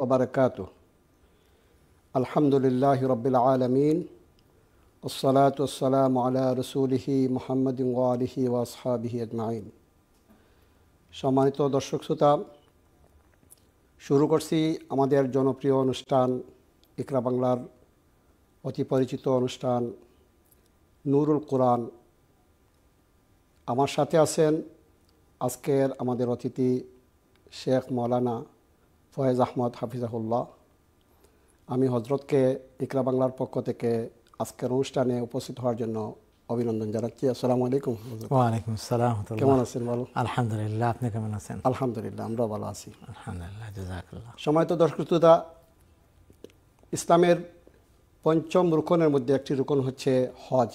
আলহামদুলিল্লাহ الحمد لله رب العالمين والصلاة মোহাম্মদ على رسوله محمد সম্মানিত দর্শক শ্রোতা শুরু করছি আমাদের জনপ্রিয় অনুষ্ঠান ইকরা বাংলার অতি পরিচিত অনুষ্ঠান নুরুল কোরআন আমার সাথে আছেন আজকের আমাদের অতিথি শেখ মৌলানা ফয়েজ আহমদ হাফিজাহুল্লাহ আমি হজরতকে ইকরা বাংলার পক্ষ থেকে আজকের অনুষ্ঠানে উপস্থিত হওয়ার জন্য অভিনন্দন জানাচ্ছি আসসালাম আলাইকুম ওয়ালাইকুম আসসালাম কেমন আছেন বলো আলহামদুলিল্লাহ আপনি কেমন আছেন আলহামদুলিল্লাহ আমরা ভালো আছি আলহামদুলিল্লাহ জাজাকাল্লাহ সময় তো শ্রোতা ইসলামের পঞ্চম রুকনের মধ্যে একটি রুকন হচ্ছে হজ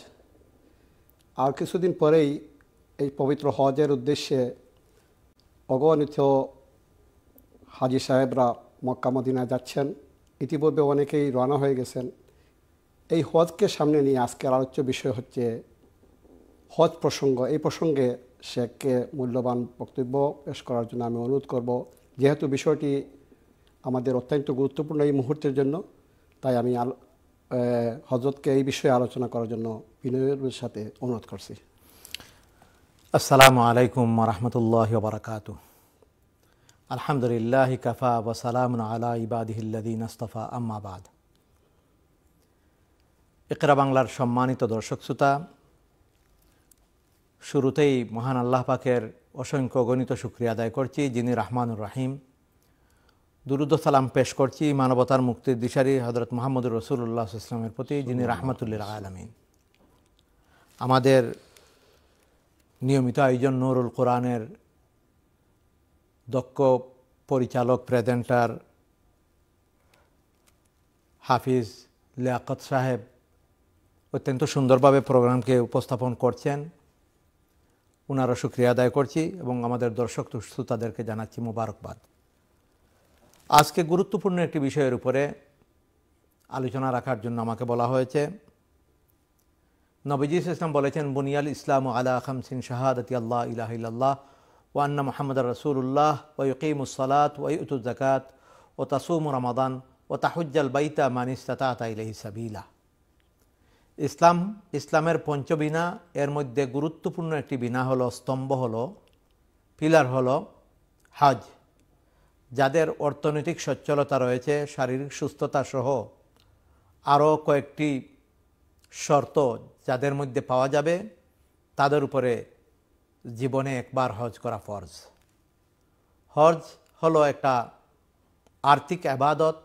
আর কিছুদিন পরেই এই পবিত্র হজের উদ্দেশ্যে অগণিত হাজি সাহেবরা মক্কা মদিনায় যাচ্ছেন ইতিপূর্বে অনেকেই রওনা হয়ে গেছেন এই হজকে সামনে নিয়ে আজকের আলোচ্য বিষয় হচ্ছে হজ প্রসঙ্গ এই প্রসঙ্গে শেখকে মূল্যবান বক্তব্য পেশ করার জন্য আমি অনুরোধ করব যেহেতু বিষয়টি আমাদের অত্যন্ত গুরুত্বপূর্ণ এই মুহূর্তের জন্য তাই আমি হজরতকে এই বিষয়ে আলোচনা করার জন্য বিনয়ের সাথে অনুরোধ করছি আসসালামু আলাইকুম রহমতুল্লাহ বারাকাতু আলহামদুলিল্লাহ কাফা ওয়া সালামুন আলা ইবাদিহিল্লাদিন আস্তফা আম্মাবাদ ইকরা বাংলার সম্মানিত দর্শক শ্রোতা শুরুতেই মহান আল্লাহ পাকের অসংখ্য গণিত শুক্রিয়া আদায় করছি যিনি রহমানুর রাহিম দুরুদ সালাম পেশ করছি মানবতার মুক্তির দিশারি হজরত মোহাম্মদ রসুল্লাহ ইসলামের প্রতি যিনি রাহমাতুল্লিল আলমিন আমাদের নিয়মিত আয়োজন নুরুল কোরআনের দক্ষ পরিচালক প্রেজেন্টার হাফিজ লিয়াকত সাহেব অত্যন্ত সুন্দরভাবে প্রোগ্রামকে উপস্থাপন করছেন ওনারও সুক্রিয়া আদায় করছি এবং আমাদের দর্শক শ্রোতাদেরকে জানাচ্ছি মুবারকবাদ আজকে গুরুত্বপূর্ণ একটি বিষয়ের উপরে আলোচনা রাখার জন্য আমাকে বলা হয়েছে নবীজি ইসলাম বলেছেন বুনিয়াল ইসলাম আলা খামসিন শাহাদ আল্লাহ ইলাহিল্লাহ ওয়ান্না মোহাম্মদ রসুল্লাহ ওয়কিমুসলাত জাকাত ও তাসুম রমাদান ও তাহুজ্জাল বাইতা মানিস ইলাহি সাবিলা ইসলাম ইসলামের পঞ্চবিনা এর মধ্যে গুরুত্বপূর্ণ একটি বিনা হলো স্তম্ভ হলো পিলার হলো হাজ যাদের অর্থনৈতিক সচ্ছলতা রয়েছে শারীরিক সুস্থতা সহ আরও কয়েকটি শর্ত যাদের মধ্যে পাওয়া যাবে তাদের উপরে জীবনে একবার হজ করা ফরজ হজ হলো একটা আর্থিক আবাদত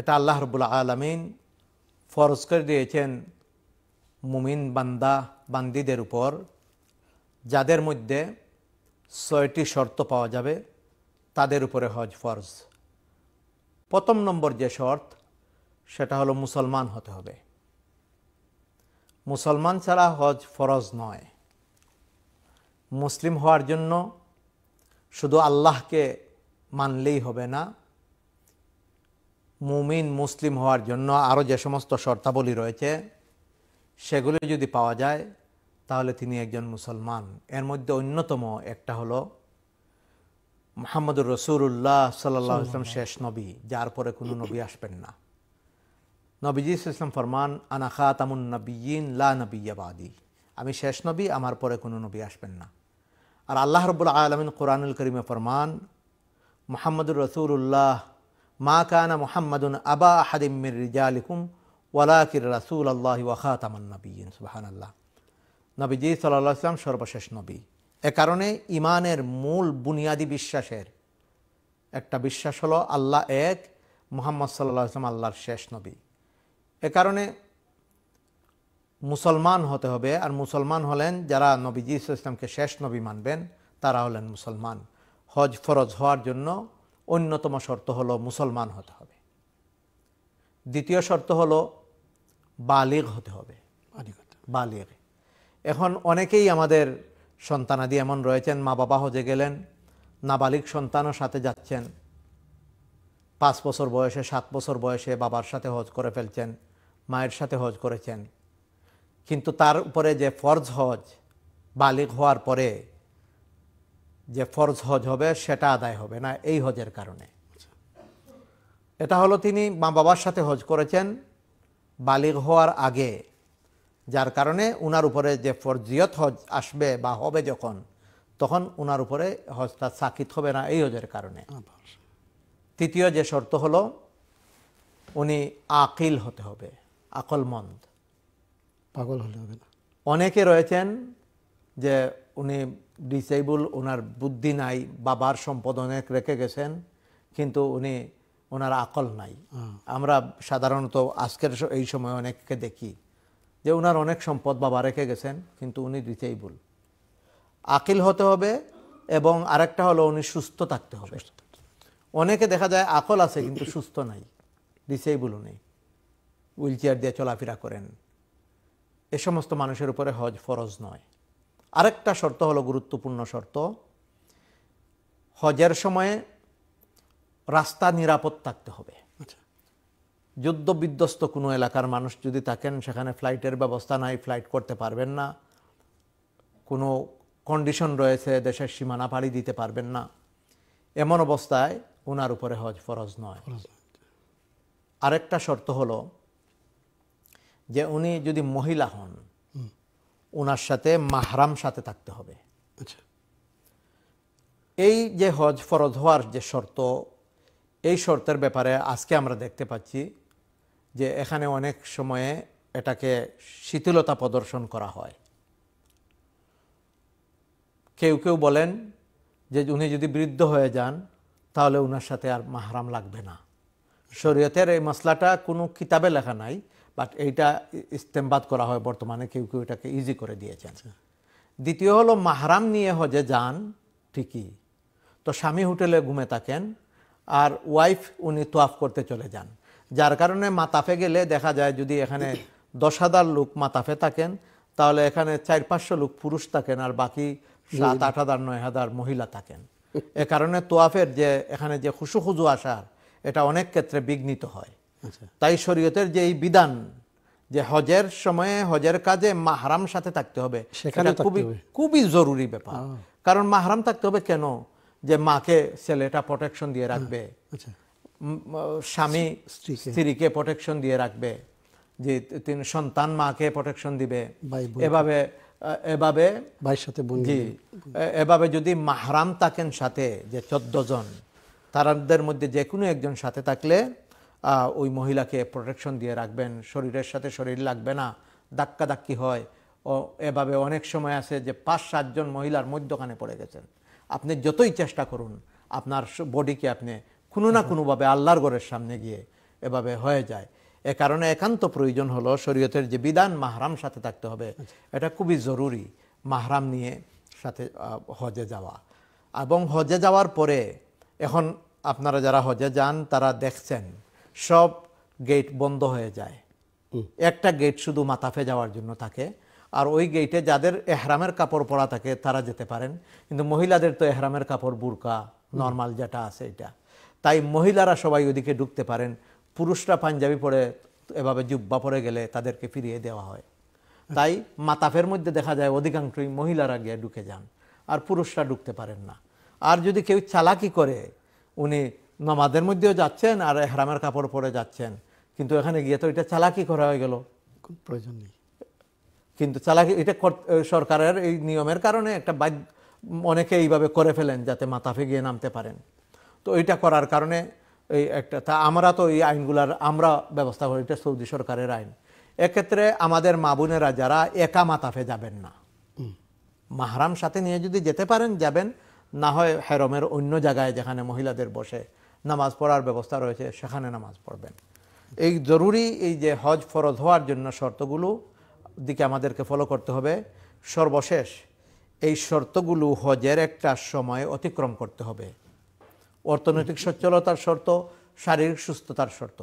এটা আল্লাহ রবুল আলমিন ফরজ করে দিয়েছেন মুমিন বান্দা বান্দিদের উপর যাদের মধ্যে ছয়টি শর্ত পাওয়া যাবে তাদের উপরে হজ ফরজ প্রথম নম্বর যে শর্ত সেটা হলো মুসলমান হতে হবে মুসলমান ছাড়া হজ ফরজ নয় মুসলিম হওয়ার জন্য শুধু আল্লাহকে মানলেই হবে না মুমিন মুসলিম হওয়ার জন্য আরও যে সমস্ত শর্তাবলী রয়েছে সেগুলি যদি পাওয়া যায় তাহলে তিনি একজন মুসলমান এর মধ্যে অন্যতম একটা হলো মোহাম্মদুর রসুল্লাহ সাল্লাহ ইসলাম শেষ নবী যার পরে কোনো নবী আসবেন না নবীজি ইসলাম ফরমান আনা খাতামুন নবীন লা নবী আবাদী আমি শেষ নবী আমার পরে কোনো নবী আসবেন না আর আল্লাহ রবুল আলমিন কোরআনুল করিমে ফরমান মোহাম্মদুর রসুল্লাহ মা কানা মোহাম্মদুন আবা হাদিমির রিজালিকুম ওয়ালাকির রাসুল আল্লাহ ওয়াখাতামান নবী সুবাহান আল্লাহ জি সাল্লাহ ইসলাম সর্বশেষ নবী এ কারণে ইমানের মূল বুনিয়াদি বিশ্বাসের একটা বিশ্বাস হলো আল্লাহ এক মোহাম্মদ সাল্লাহ ইসলাম আল্লাহর শেষ নবী এ কারণে মুসলমান হতে হবে আর মুসলমান হলেন যারা নবীজি ইসলামকে শেষ নবী মানবেন তারা হলেন মুসলমান হজ ফরজ হওয়ার জন্য অন্যতম শর্ত হলো মুসলমান হতে হবে দ্বিতীয় শর্ত হলো বালিগ হতে হবে বালিগ এখন অনেকেই আমাদের সন্তানাদি এমন রয়েছেন মা বাবা হজে গেলেন নাবালিক সন্তানও সাথে যাচ্ছেন পাঁচ বছর বয়সে সাত বছর বয়সে বাবার সাথে হজ করে ফেলছেন মায়ের সাথে হজ করেছেন কিন্তু তার উপরে যে ফরজ হজ বালিক হওয়ার পরে যে ফরজ হজ হবে সেটা আদায় হবে না এই হজের কারণে এটা হলো তিনি মা বাবার সাথে হজ করেছেন বালিক হওয়ার আগে যার কারণে উনার উপরে যে ফরজিয়ত হজ আসবে বা হবে যখন তখন উনার উপরে হজটা সাকিত হবে না এই হজের কারণে তৃতীয় যে শর্ত হলো উনি আকিল হতে হবে আকলমন্দ পাগল হলে হবে না অনেকে রয়েছেন যে উনি ডিসেবল ওনার বুদ্ধি নাই বাবার সম্পদ অনেক রেখে গেছেন কিন্তু উনি ওনার আকল নাই হ্যাঁ। আমরা সাধারণত আজকের এই সময় অনেককে দেখি যে ওনার অনেক সম্পদ বাবা রেখে গেছেন কিন্তু উনি ডিসেবল আকিল হতে হবে এবং আরেকটা হলো উনি সুস্থ থাকতে হবে অনেকে দেখা যায় আকল আছে কিন্তু সুস্থ নাই ডিসেবল উনি হুইল চেয়ার দিয়ে চলাফেরা করেন এ সমস্ত মানুষের উপরে হজ ফরজ নয় আরেকটা শর্ত হলো গুরুত্বপূর্ণ শর্ত হজের সময়ে রাস্তা নিরাপদ থাকতে হবে আচ্ছা। যুদ্ধ বিধ্বস্ত কোনো এলাকার মানুষ যদি থাকেন সেখানে ফ্লাইটের ব্যবস্থা নাই ফ্লাইট করতে পারবেন না কোনো কন্ডিশন রয়েছে দেশের সীমানা পাড়ি দিতে পারবেন না এমন অবস্থায় ওনার উপরে হজ ফরজ নয় আরেকটা শর্ত হলো যে উনি যদি মহিলা হন ওনার সাথে মাহরাম সাথে থাকতে হবে আচ্ছা। এই যে হজ ফরজ হওয়ার যে শর্ত এই শর্তের ব্যাপারে আজকে আমরা দেখতে পাচ্ছি যে এখানে অনেক সময়ে এটাকে শিথিলতা প্রদর্শন করা হয় কেউ কেউ বলেন যে উনি যদি বৃদ্ধ হয়ে যান তাহলে ওনার সাথে আর মাহরাম লাগবে না শরীয়তের এই মশলাটা কোনো কিতাবে লেখা নাই বাট এইটা ইস্তেমবাদ করা হয় বর্তমানে কেউ কেউ এটাকে ইজি করে দিয়েছেন দ্বিতীয় হলো মাহরাম নিয়ে হজে যান ঠিকই তো স্বামী হোটেলে ঘুমে থাকেন আর ওয়াইফ উনি তোয়াফ করতে চলে যান যার কারণে মাতাফে গেলে দেখা যায় যদি এখানে দশ হাজার লোক মাতাফে থাকেন তাহলে এখানে চার পাঁচশো লোক পুরুষ থাকেন আর বাকি সাত আট হাজার নয় হাজার মহিলা থাকেন এ কারণে তোয়াফের যে এখানে যে খুশু খুজু আসার এটা অনেক ক্ষেত্রে বিঘ্নিত হয় আচ্ছা। তাই শরীয়তের যে এই বিধান যে হজের সময়ে হজের কাজে মাহারাম সাথে থাকতে হবে সেখানে খুবই খুবই জরুরি ব্যাপার কারণ মাহারাম থাকতে হবে কেন যে মাকে ছেলেটা প্রোটেকশন দিয়ে রাখবে হ্যাঁ, আচ্ছা। স্বামী স্ত্রীকে প্রোটেকশন দিয়ে রাখবে যে তিনি সন্তান মাকে প্রোটেকশন দিবে এভাবে এভাবে ভাইয়ের সাথে জি এভাবে যদি মাহারাম থাকেন সাথে যে চোদ্দ জন তারাদের মধ্যে যে কোনো একজন সাথে থাকলে ওই মহিলাকে প্রোটেকশন দিয়ে রাখবেন শরীরের সাথে শরীর লাগবে না ধাক্কি হয় ও এভাবে অনেক সময় আছে যে পাঁচ সাতজন মহিলার মধ্যখানে পড়ে গেছেন আপনি যতই চেষ্টা করুন আপনার বডিকে আপনি কোনো না কোনোভাবে আল্লাহর ঘরের সামনে গিয়ে এভাবে হয়ে যায় এ কারণে একান্ত প্রয়োজন হলো শরীয়তের যে বিধান মাহরাম সাথে থাকতে হবে এটা খুবই জরুরি মাহরাম নিয়ে সাথে হজে যাওয়া এবং হজে যাওয়ার পরে এখন আপনারা যারা হজে যান তারা দেখছেন সব গেট বন্ধ হয়ে যায় একটা গেট শুধু মাতাফে যাওয়ার জন্য থাকে আর ওই গেটে যাদের এহরামের কাপড় পরা থাকে তারা যেতে পারেন কিন্তু মহিলাদের তো এহরামের কাপড় বুরকা নর্মাল যেটা আছে এটা তাই মহিলারা সবাই ওদিকে ঢুকতে পারেন পুরুষরা পাঞ্জাবি পরে এভাবে জুব্বা পরে গেলে তাদেরকে ফিরিয়ে দেওয়া হয় তাই মাতাফের মধ্যে দেখা যায় অধিকাংশই মহিলারা গিয়ে ঢুকে যান আর পুরুষরা ঢুকতে পারেন না আর যদি কেউ চালাকি করে উনি নমাদের মধ্যেও যাচ্ছেন আর হারামের কাপড় পরে যাচ্ছেন কিন্তু এখানে গিয়ে তো এটা চালাকি করা হয়ে গেল প্রয়োজন নেই কিন্তু চালাকি এটা সরকারের এই নিয়মের কারণে একটা অনেকে এইভাবে করে ফেলেন যাতে মাথাফে গিয়ে নামতে পারেন তো এটা করার কারণে এই একটা তা আমরা তো এই আইনগুলার আমরা ব্যবস্থা করি এটা সৌদি সরকারের আইন এক্ষেত্রে আমাদের মা বোনেরা যারা একা মাতাফে যাবেন না মাহারাম সাথে নিয়ে যদি যেতে পারেন যাবেন না হয় হেরমের অন্য জায়গায় যেখানে মহিলাদের বসে নামাজ পড়ার ব্যবস্থা রয়েছে সেখানে নামাজ পড়বেন এই জরুরি এই যে হজ ফরজ হওয়ার জন্য শর্তগুলো দিকে আমাদেরকে ফলো করতে হবে সর্বশেষ এই শর্তগুলো হজের একটা সময় অতিক্রম করতে হবে অর্থনৈতিক সচ্ছলতার শর্ত শারীরিক সুস্থতার শর্ত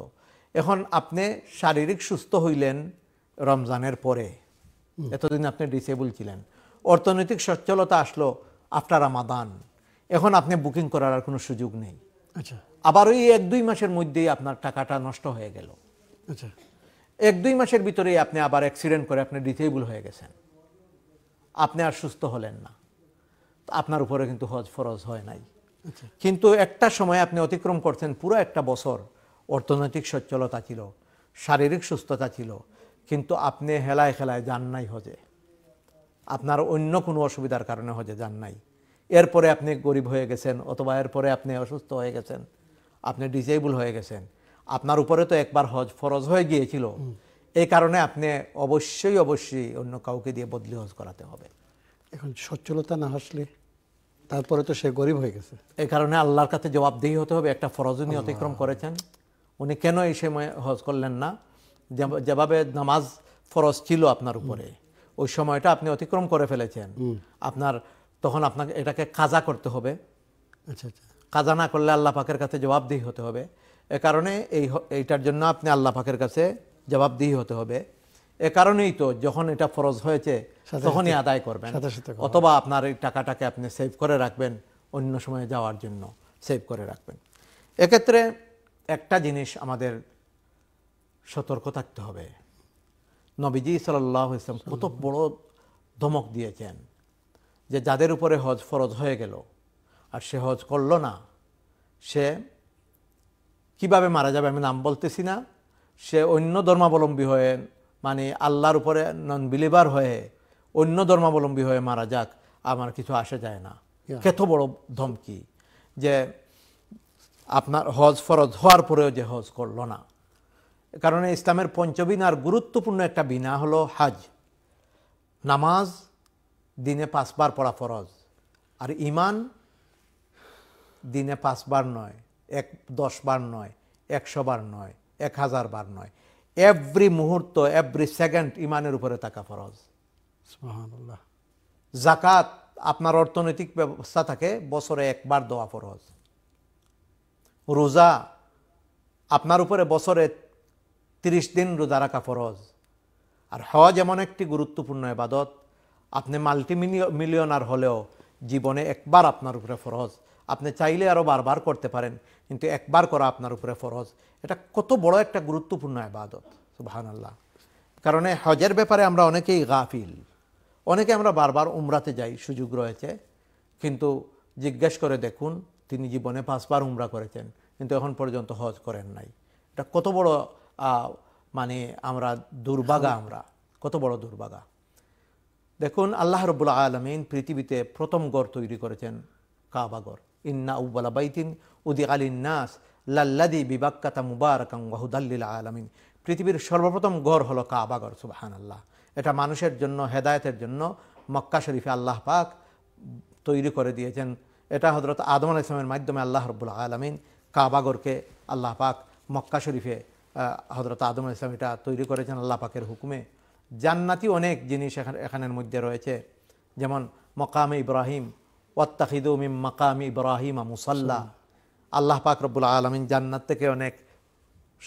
এখন আপনি শারীরিক সুস্থ হইলেন রমজানের পরে এতদিন আপনি ডিসেবল ছিলেন অর্থনৈতিক সচ্ছলতা আসলো আফটার আমাদান এখন আপনি বুকিং করার আর কোনো সুযোগ নেই আচ্ছা। আবার ওই এক দুই মাসের মধ্যেই আপনার টাকাটা নষ্ট হয়ে গেল আচ্ছা এক দুই মাসের ভিতরেই আপনি আবার অ্যাক্সিডেন্ট করে আপনি ডিসেবল হয়ে গেছেন আপনি আর সুস্থ হলেন না আপনার উপরে কিন্তু হজ ফরজ হয় নাই আচ্ছা। কিন্তু একটা সময় আপনি অতিক্রম করছেন পুরো একটা বছর অর্থনৈতিক সচ্ছলতা ছিল শারীরিক সুস্থতা ছিল কিন্তু আপনি হেলায় খেলায় যান নাই হজে আপনার অন্য কোনো অসুবিধার কারণে হজে যান নাই এরপরে আপনি গরিব হয়ে গেছেন অথবা এরপরে আপনি অসুস্থ হয়ে গেছেন আপনি ডিসেবল হয়ে গেছেন আপনার উপরে তো একবার হজ ফরজ হয়ে গিয়েছিল এই কারণে আপনি অবশ্যই অবশ্যই অন্য কাউকে দিয়ে বদলি হজ করাতে হবে এখন সচ্ছলতা না আসলে তারপরে তো সে গরিব হয়ে গেছে এই কারণে আল্লাহর কাছে জবাবদেহি হতে হবে একটা ফরজ উনি অতিক্রম করেছেন উনি কেন এই সময় হজ করলেন না যেভাবে নামাজ ফরজ ছিল আপনার উপরে ওই সময়টা আপনি অতিক্রম করে ফেলেছেন আপনার তখন আপনাকে এটাকে কাজা করতে হবে আচ্ছা আচ্ছা কাজা না করলে আল্লাহ পাকের কাছে জবাবদিহি হতে হবে এ কারণে এই এইটার জন্য আপনি আল্লাহ পাকের কাছে জবাবদিহি হতে হবে এ কারণেই তো যখন এটা ফরজ হয়েছে তখনই আদায় করবেন অথবা আপনার এই টাকাটাকে আপনি সেভ করে রাখবেন অন্য সময়ে যাওয়ার জন্য সেভ করে রাখবেন এক্ষেত্রে একটা জিনিস আমাদের সতর্ক থাকতে হবে নবীজি সাল্লাহ ইসলাম কত বড় ধমক দিয়েছেন যে যাদের উপরে হজ ফরজ হয়ে গেল আর সে হজ করল না সে কিভাবে মারা যাবে আমি নাম বলতেছি না সে অন্য ধর্মাবলম্বী হয়ে মানে আল্লাহর উপরে নন বিলিভার হয়ে অন্য ধর্মাবলম্বী হয়ে মারা যাক আমার কিছু আসা যায় না কেত বড় ধমকি যে আপনার হজ ফরজ হওয়ার পরেও যে হজ করল না কারণ ইসলামের পঞ্চবিন আর গুরুত্বপূর্ণ একটা বিনা হলো হাজ নামাজ দিনে পাঁচবার পড়া ফরজ আর ইমান দিনে পাঁচবার নয় এক দশ বার নয় একশো বার নয় এক হাজার বার নয় এভরি মুহূর্ত এভরি সেকেন্ড ইমানের উপরে থাকা ফরজ জাকাত আপনার অর্থনৈতিক ব্যবস্থা থাকে বছরে একবার দেওয়া ফরজ রোজা আপনার উপরে বছরে তিরিশ দিন রোজা রাখা ফরজ আর হওয়া এমন একটি গুরুত্বপূর্ণ এবাদত আপনি মাল্টি মিলিয়নার হলেও জীবনে একবার আপনার উপরে ফরজ আপনি চাইলে আরও বারবার করতে পারেন কিন্তু একবার করা আপনার উপরে ফরজ এটা কত বড় একটা গুরুত্বপূর্ণ আবাদত সুবাহান আল্লাহ কারণে হজের ব্যাপারে আমরা অনেকেই গাফিল অনেকে আমরা বারবার উমরাতে যাই সুযোগ রয়েছে কিন্তু জিজ্ঞেস করে দেখুন তিনি জীবনে পাঁচবার উমরা করেছেন কিন্তু এখন পর্যন্ত হজ করেন নাই এটা কত বড় মানে আমরা দুর্ভাগা আমরা কত বড় দুর্ভাগা দেখুন আল্লাহ রব আলমিন পৃথিবীতে প্রথম গড় তৈরি করেছেন কাবাগর ইন্না উবলা বাইতিন উদি আলিন নাস লাল্লাদি বিবাক্কাতা মুবারকাং ওয়াহুদাল্লিল্লা আলমিন পৃথিবীর সর্বপ্রথম গড় হলো কাবাগর সুবাহান আল্লাহ এটা মানুষের জন্য হেদায়তের জন্য মক্কা শরীফে আল্লাহ পাক তৈরি করে দিয়েছেন এটা হজরত আদম আল ইসলামের মাধ্যমে আল্লাহ রবুল্লা আলমিন কাবাগরকে আল্লাহ পাক মক্কা শরীফে হজরত আদম ইসলাম এটা তৈরি করেছেন আল্লাহ পাকের হুকুমে জান্নাতি অনেক জিনিস এখানে এখানের মধ্যে রয়েছে যেমন মকামে ইব্রাহিম ওয়াত্তাহিদুমিম মকাম ইব্রাহিম মুসাল্লা আল্লাহ পাক রব্বুল আলমিন জান্নাত থেকে অনেক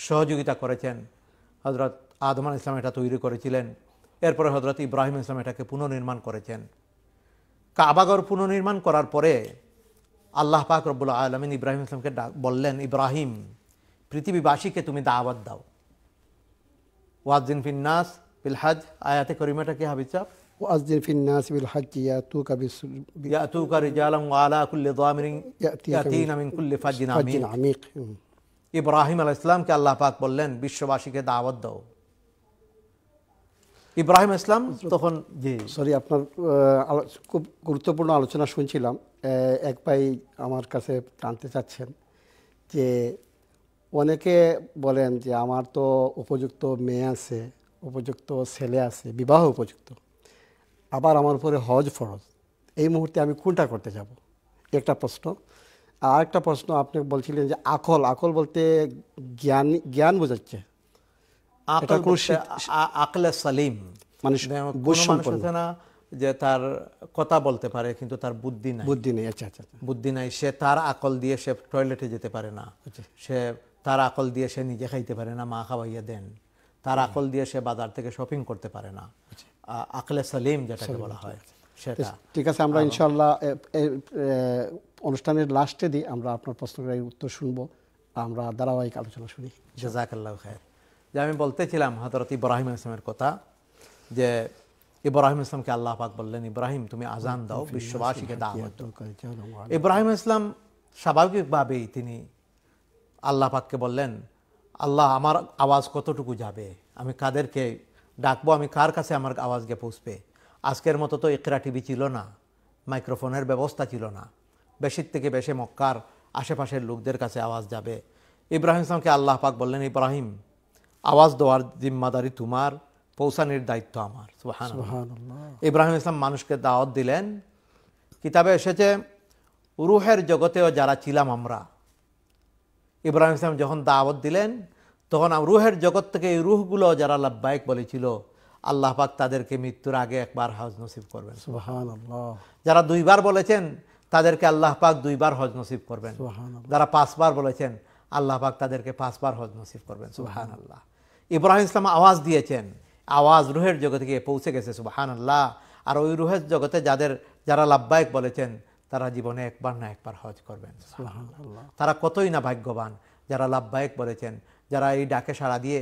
সহযোগিতা করেছেন হজরত আদমান ইসলাম এটা তৈরি করেছিলেন এরপরে হজরত ইব্রাহিম ইসলাম এটাকে পুনর্নির্মাণ করেছেন কাবাগর পুনর্নির্মাণ করার পরে আল্লাহ পাক রব্বুল আলমিন ইব্রাহিম ইসলামকে বললেন ইব্রাহিম পৃথিবীবাসীকে তুমি দাওয়াত দাও ওয়াজিন ফিন্নাস في الناس بالحج يأتوك يأتوك رجالا وعلى كل ضامر من كل فج عميق ইব্রাহিম ইব্রাহিম ইসলাম তখন জি সরি আপনার খুব গুরুত্বপূর্ণ আলোচনা শুনছিলাম এক ভাই আমার কাছে জানতে চাচ্ছেন যে অনেকে বলেন যে আমার তো উপযুক্ত মেয়ে আছে উপযুক্ত ছেলে আছে বিবাহ উপযুক্ত আবার আমার উপরে হজ ফরজ এই মুহূর্তে আমি কোনটা করতে যাব একটা প্রশ্ন আর একটা প্রশ্ন আপনি বলছিলেন যে আকল আকল বলতে জ্ঞান জ্ঞান বোঝাচ্ছে আকলে সালিম মানে না যে তার কথা বলতে পারে কিন্তু তার বুদ্ধি নাই বুদ্ধি নেই আচ্ছা, আচ্ছা আচ্ছা বুদ্ধি নাই সে তার আকল দিয়ে সে টয়লেটে যেতে পারে না আচ্ছা। সে তার আকল দিয়ে সে নিজে খাইতে পারে না মা খাওয়াইয়া দেন তার আকল দিয়ে সে বাজার থেকে শপিং করতে পারে না আচ্ছা। আকলে সালিম যেটাকে বলা হয় আচ্ছা, আচ্ছা। সেটা ঠিক আছে আমরা ইনশাল্লাহ অনুষ্ঠানের লাস্টে দিই আমরা আপনার প্রশ্নের উত্তর শুনবো আমরা ধারাবাহিক আলোচনা শুনি জাজাকাল্লাহ খায়ের যে আমি বলতেছিলাম হজরত ইব্রাহিম ইসলামের কথা যে ইব্রাহিম ইসলামকে আল্লাহ পাক বললেন ইব্রাহিম তুমি আজান দাও বিশ্ববাসীকে দাওয়াত ইব্রাহিম ইসলাম স্বাভাবিকভাবেই তিনি আল্লাহ পাককে বললেন আল্লাহ আমার আওয়াজ কতটুকু যাবে আমি কাদেরকে ডাকবো আমি কার কাছে আমার আওয়াজকে পৌঁছবে আজকের মতো তো ইকরা টিভি ছিল না মাইক্রোফোনের ব্যবস্থা ছিল না বেশির থেকে বেশি মক্কার আশেপাশের লোকদের কাছে আওয়াজ যাবে ইব্রাহিম ইসলামকে আল্লাহ পাক বললেন ইব্রাহিম আওয়াজ দেওয়ার জিম্মাদারি তোমার পৌঁছানির দায়িত্ব আমার ইব্রাহিম ইসলাম মানুষকে দাওয়াত দিলেন কিতাবে এসেছে রুহের জগতেও যারা ছিলাম আমরা ইব্রাহিম ইসলাম যখন দাওয়াত দিলেন তখন রুহের জগৎ থেকে এই রুহগুলো যারা লাভবায়ক বলেছিল আল্লাহ পাক তাদেরকে মৃত্যুর আগে একবার হজ নসিব করবেন যারা দুইবার বলেছেন তাদেরকে আল্লাহ পাক দুইবার হজ নসিব করবেন যারা পাঁচবার বলেছেন আল্লাহ পাক তাদেরকে পাঁচবার হজ নসিব করবেন সুবাহান আল্লাহ ইব্রাহিম ইসলাম আওয়াজ দিয়েছেন আওয়াজ রুহের জগতে গিয়ে পৌঁছে গেছে সুবাহান আল্লাহ আর ওই রুহের জগতে যাদের যারা লাভবায়ক বলেছেন তারা জীবনে একবার না একবার হজ করবেন তারা কতই না ভাগ্যবান যারা লাভবায়ক বলেছেন যারা এই ডাকে সাড়া দিয়ে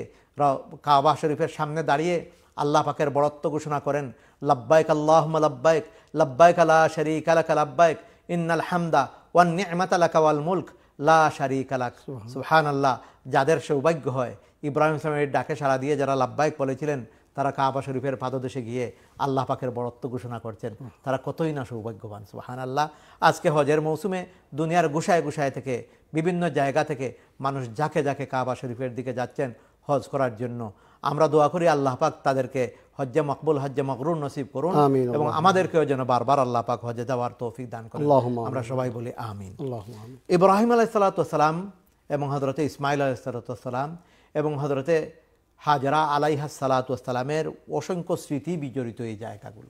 কাবা শরীফের সামনে দাঁড়িয়ে আল্লাহ পাকের বড়ত্ব ঘোষণা করেন লাব্বায়ক আল্লাহ লাব্বায়ক লাব্বায়ক আলা শরিক আলাক লাব্বায়ক ইন্নাল হামদা ওয়ান নিয়মাত আলাকাওয়াল মুল্ক লা শারিক আলাক সুহান আল্লাহ যাদের সৌভাগ্য হয় ইব্রাহিম ইসলামের ডাকে সাড়া দিয়ে যারা লাভবায়ক বলেছিলেন তারা কাবা শরীফের পাদদেশে গিয়ে আল্লাহ পাকের বরত্ব ঘোষণা করছেন তারা কতই না সৌভাগ্যবান সুহান আল্লাহ আজকে হজের মৌসুমে দুনিয়ার গুসায় গুসায় থেকে বিভিন্ন জায়গা থেকে মানুষ যাকে যাকে কাবা শরীফের দিকে যাচ্ছেন হজ করার জন্য আমরা দোয়া করি আল্লাহ পাক তাদেরকে হজ্জে মকবুল হজ্জে মকরুন নসিব করুন এবং আমাদেরকেও যেন বারবার আল্লাহ পাক হজে যাওয়ার তৌফিক দান করে আমরা সবাই বলি আমিন ইব্রাহিম আলাহ সালাতাম এবং হজরতে ইসমাইল আলাহ সালাতাম এবং হজরতে হাজরা আলাইহা সালামের অসংখ্য স্মৃতি বিজড়িত এই জায়গাগুলো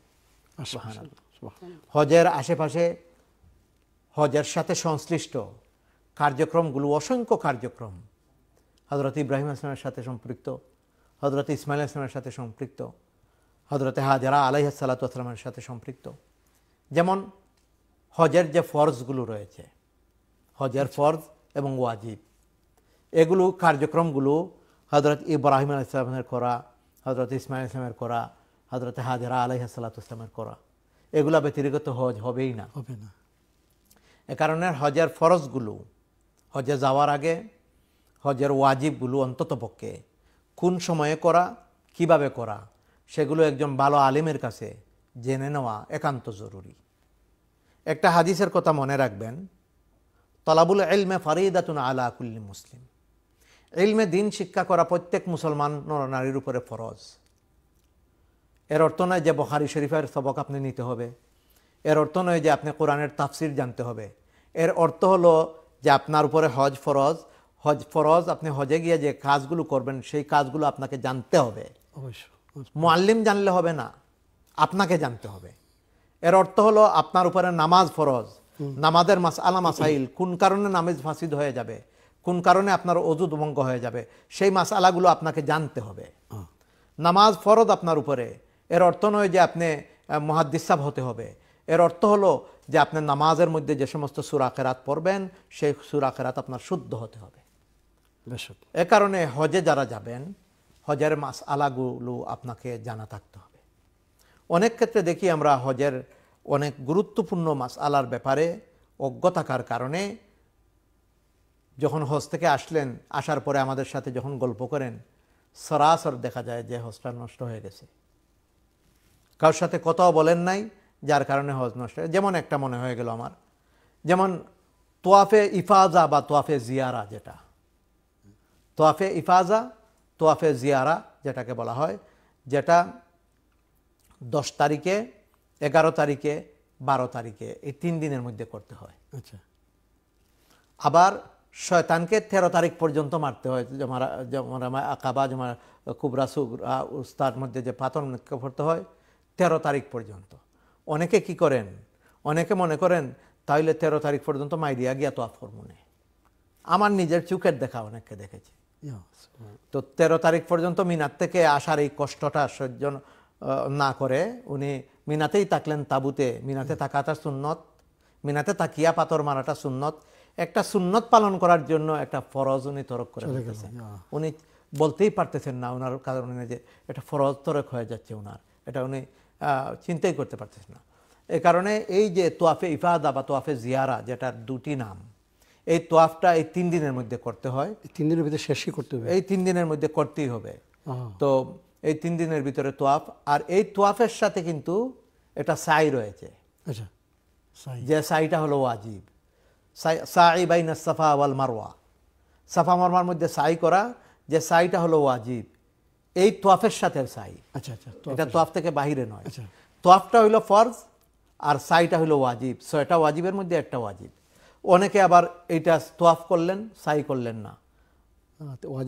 হজের আশেপাশে হজের সাথে সংশ্লিষ্ট কার্যক্রমগুলো অসংখ্য কার্যক্রম হজরত ইব্রাহিম আসলামের সাথে সম্পৃক্ত হজরত ইসমাইল আসলামের সাথে সম্পৃক্ত হজরতে হাজারা আলাইহা আসলামের সাথে সম্পৃক্ত যেমন হজের যে ফরজগুলো রয়েছে হজের ফরজ এবং ওয়াজিব এগুলো কার্যক্রমগুলো হজরত ইব্রাহিম আলি ইসলামের করা হজরত ইসমাইল ইসলামের করা হজরত হাজরা আলহ সাল্লাত ইসলামের করা এগুলা ব্যতিরিক্ত হজ হবেই না হবে না এ কারণে হজের ফরজগুলো হজে যাওয়ার আগে হজের ওয়াজিবগুলো অন্তত পক্ষে কোন সময়ে করা কিভাবে করা সেগুলো একজন ভালো আলিমের কাছে জেনে নেওয়া একান্ত জরুরি একটা হাদিসের কথা মনে রাখবেন তলাবুল এলমে ফারিদাতুন আলা কুল্লি মুসলিম ইলমে দিন শিক্ষা করা প্রত্যেক মুসলমান নারীর উপরে ফরজ এর অর্থ নয় যে বহারি শরীফের সবক আপনি নিতে হবে এর অর্থ নয় যে আপনি কোরআনের তাফসির জানতে হবে এর অর্থ হলো যে আপনার উপরে হজ ফরজ হজ ফরজ আপনি হজে গিয়ে যে কাজগুলো করবেন সেই কাজগুলো আপনাকে জানতে হবে অবশ্যই মোয়াল্লিম জানলে হবে না আপনাকে জানতে হবে এর অর্থ হলো আপনার উপরে নামাজ ফরজ নামাজের মাস আলা মাসাইল কোন কারণে নামাজ ফাসিদ হয়ে যাবে কোন কারণে আপনার অজু দুমঙ্গ হয়ে যাবে সেই মাসালাগুলো আপনাকে জানতে হবে নামাজ ফরদ আপনার উপরে এর অর্থ নয় যে আপনি মহাদিসাব হতে হবে এর অর্থ হলো যে আপনি নামাজের মধ্যে যে সমস্ত সুরাখেরাত পড়বেন সেই সুরাখেরাত আপনার শুদ্ধ হতে হবে এ কারণে হজে যারা যাবেন হজের মাস আলাগুলো আপনাকে জানা থাকতে হবে অনেক ক্ষেত্রে দেখি আমরা হজের অনেক গুরুত্বপূর্ণ মাস আলার ব্যাপারে অজ্ঞতাকার কারণে যখন হজ থেকে আসলেন আসার পরে আমাদের সাথে যখন গল্প করেন সরাসর দেখা যায় যে হজটা নষ্ট হয়ে গেছে কারোর সাথে কথাও বলেন নাই যার কারণে হজ নষ্ট যেমন একটা মনে হয়ে গেল আমার যেমন তোয়াফে ইফাজা বা তোয়াফে জিয়ারা যেটা তোয়াফে ইফাজা তোয়াফে জিয়ারা যেটাকে বলা হয় যেটা দশ তারিখে এগারো তারিখে বারো তারিখে এই তিন দিনের মধ্যে করতে হয় আচ্ছা আবার শয়তানকে তেরো তারিখ পর্যন্ত মারতে হয় যেমন জমারামা আকাবা জমা কুবরা সুগরা উস্তার মধ্যে যে পাতন করতে হয় তেরো তারিখ পর্যন্ত অনেকে কি করেন অনেকে মনে করেন তাহলে তেরো তারিখ পর্যন্ত মাইরিয়া গিয়া তো আফর মনে আমার নিজের চোখের দেখা অনেককে দেখেছি তো তেরো তারিখ পর্যন্ত মিনার থেকে আসার এই কষ্টটা সহ্য না করে উনি মিনাতেই থাকলেন তাবুতে মিনাতে থাকাটা সুন্নত মিনাতে তাকিয়া পাথর মারাটা সুন্নত একটা সুন্নত পালন করার জন্য একটা ফরজ উনি তরক করে ফেলতেছেন হ্যাঁ। উনি বলতেই পারতেছেন না ওনার কারণে যে এটা ফরজ তরক হয়ে যাচ্ছে ওনার এটা উনি চিন্তাই করতে পারতেছেন না এ কারণে এই যে তোয়াফে ইফাদা বা তোয়াফে জিয়ারা যেটার দুটি নাম এই তোয়াফটা এই তিন দিনের মধ্যে করতে হয় তিন দিনের ভিতরে শেষই করতে হবে এই তিন দিনের মধ্যে করতেই হবে তো এই তিন দিনের ভিতরে তোয়াফ আর এই তোয়াফের সাথে কিন্তু এটা সাই রয়েছে আচ্ছা যে সাইটা হলো ওয়াজিব সাই বাইন সাফা ওয়াল মারওয়া সাফা মারমার মধ্যে সাই করা যে সাইটা হলো ওয়াজিব এই তোয়াফের সাথে সাই আচ্ছা আচ্ছা এটা তোয়াফ থেকে বাহিরে নয় আচ্ছা। তোয়াফটা হইলো ফরজ আর সাইটা হইলো ওয়াজিব সো এটা ওয়াজিবের মধ্যে একটা ওয়াজিব অনেকে আবার এইটা তোয়াফ করলেন সাই করলেন না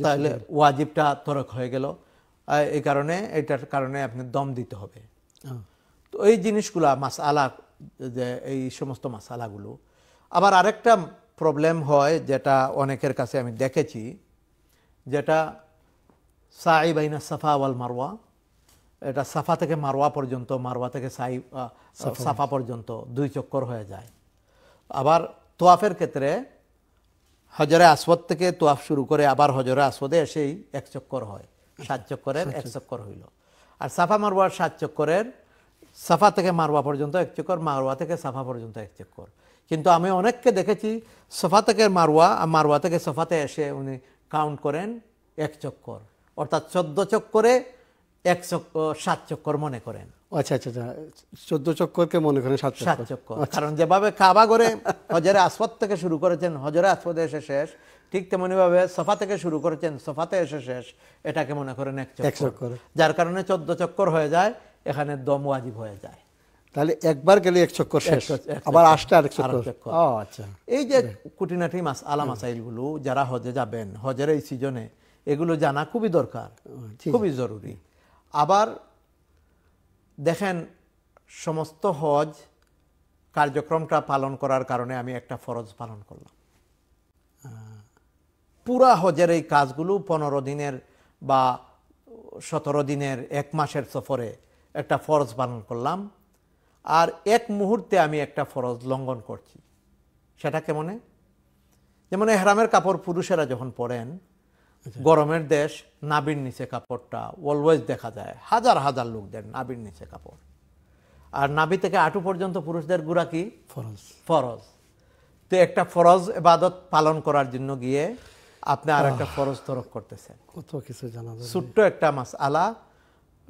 তাহলে ওয়াজিবটা তরক হয়ে গেল এই কারণে এটার কারণে আপনি দম দিতে হবে তো এই জিনিসগুলা মাস আলা যে এই সমস্ত মাসালাগুলো আবার আরেকটা প্রবলেম হয় যেটা অনেকের কাছে আমি দেখেছি যেটা সাই বাইনা সাফা ওয়াল মারওয়া এটা সাফা থেকে মারওয়া পর্যন্ত মারওয়া থেকে সাই সাফা পর্যন্ত দুই চক্কর হয়ে যায় আবার তোয়াফের ক্ষেত্রে হজরে আসবদ থেকে তোয়াফ শুরু করে আবার হজরে আসবদে এসেই এক চক্কর হয় সাত চক্করের এক চক্কর হইল আর সাফা মারওয়ার সাত চক্করের সাফা থেকে মারওয়া পর্যন্ত এক চক্কর মারওয়া থেকে সাফা পর্যন্ত এক চক্কর কিন্তু আমি অনেককে দেখেছি সোফা থেকে মারোয়া আর থেকে সোফাতে এসে উনি কাউন্ট করেন এক চক্কর অর্থাৎ চোদ্দ চক্করে এক চক্কর সাত চক্কর মনে করেন আচ্ছা, আচ্ছা আচ্ছা চোদ্দ চক্করকে মনে করেন সাত সাত চক্কর আচ্ছা। কারণ যেভাবে কাবা করে হজরে আসফাত থেকে শুরু করেছেন হজরে আসফাতে এসে শেষ ঠিক তেমনিভাবে সোফা থেকে শুরু করেছেন সোফাতে এসে শেষ এটাকে মনে করেন এক চক্কর যার কারণে চোদ্দ চক্কর হয়ে যায় এখানে দম ওয়াজিব হয়ে যায় তাহলে একবার গেলে এক চক্কর শেষ আবার আসতে আরেক চক্কর আচ্ছা এই যে কুটিনাটি মাস আলা মাসাইলগুলো যারা হজে যাবেন হজের এই সিজনে এগুলো জানা খুবই দরকার খুবই জরুরি আবার দেখেন সমস্ত হজ কার্যক্রমটা পালন করার কারণে আমি একটা ফরজ পালন করলাম পুরা হজের এই কাজগুলো পনেরো দিনের বা সতেরো দিনের এক মাসের সফরে একটা ফরজ পালন করলাম আর এক মুহূর্তে আমি একটা ফরজ লঙ্ঘন করছি সেটা কেমনে যেমন হেরামের কাপড় পুরুষেরা যখন পরেন আচ্ছা। গরমের দেশ নাবির নিচে কাপড়টা অলওয়েজ দেখা যায় হাজার হাজার লোকদের নাবির নিচে কাপড় আর নাবি থেকে আটু পর্যন্ত পুরুষদের গুড়া কি ফরজ ফরজ তো একটা ফরজ এবাদত পালন করার জন্য গিয়ে আপনি আর একটা ফরজ তরক করতেছেন কত কিছু জানা ছোট্ট একটা মাস আলা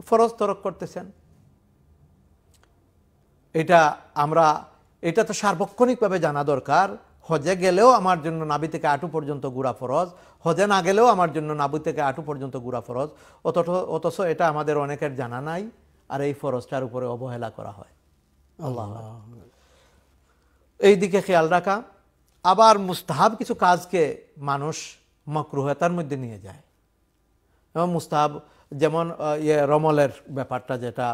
ফরজ তরক করতেছেন এটা আমরা এটা তো সার্বক্ষণিকভাবে জানা দরকার হজে গেলেও আমার জন্য নাবি থেকে আটু পর্যন্ত গুড়া ফরজ হজে না গেলেও আমার জন্য নাবি থেকে আটু পর্যন্ত গুড়া ফরজ অতট অথচ এটা আমাদের অনেকের জানা নাই আর এই ফরজটার উপরে অবহেলা করা হয় আল্লাহ এই দিকে খেয়াল রাখা আবার মুস্তাহাব কিছু কাজকে মানুষ মক্রুহতার মধ্যে নিয়ে যায় এবং মুস্তাহাব যেমন ইয়ে রমলের ব্যাপারটা যেটা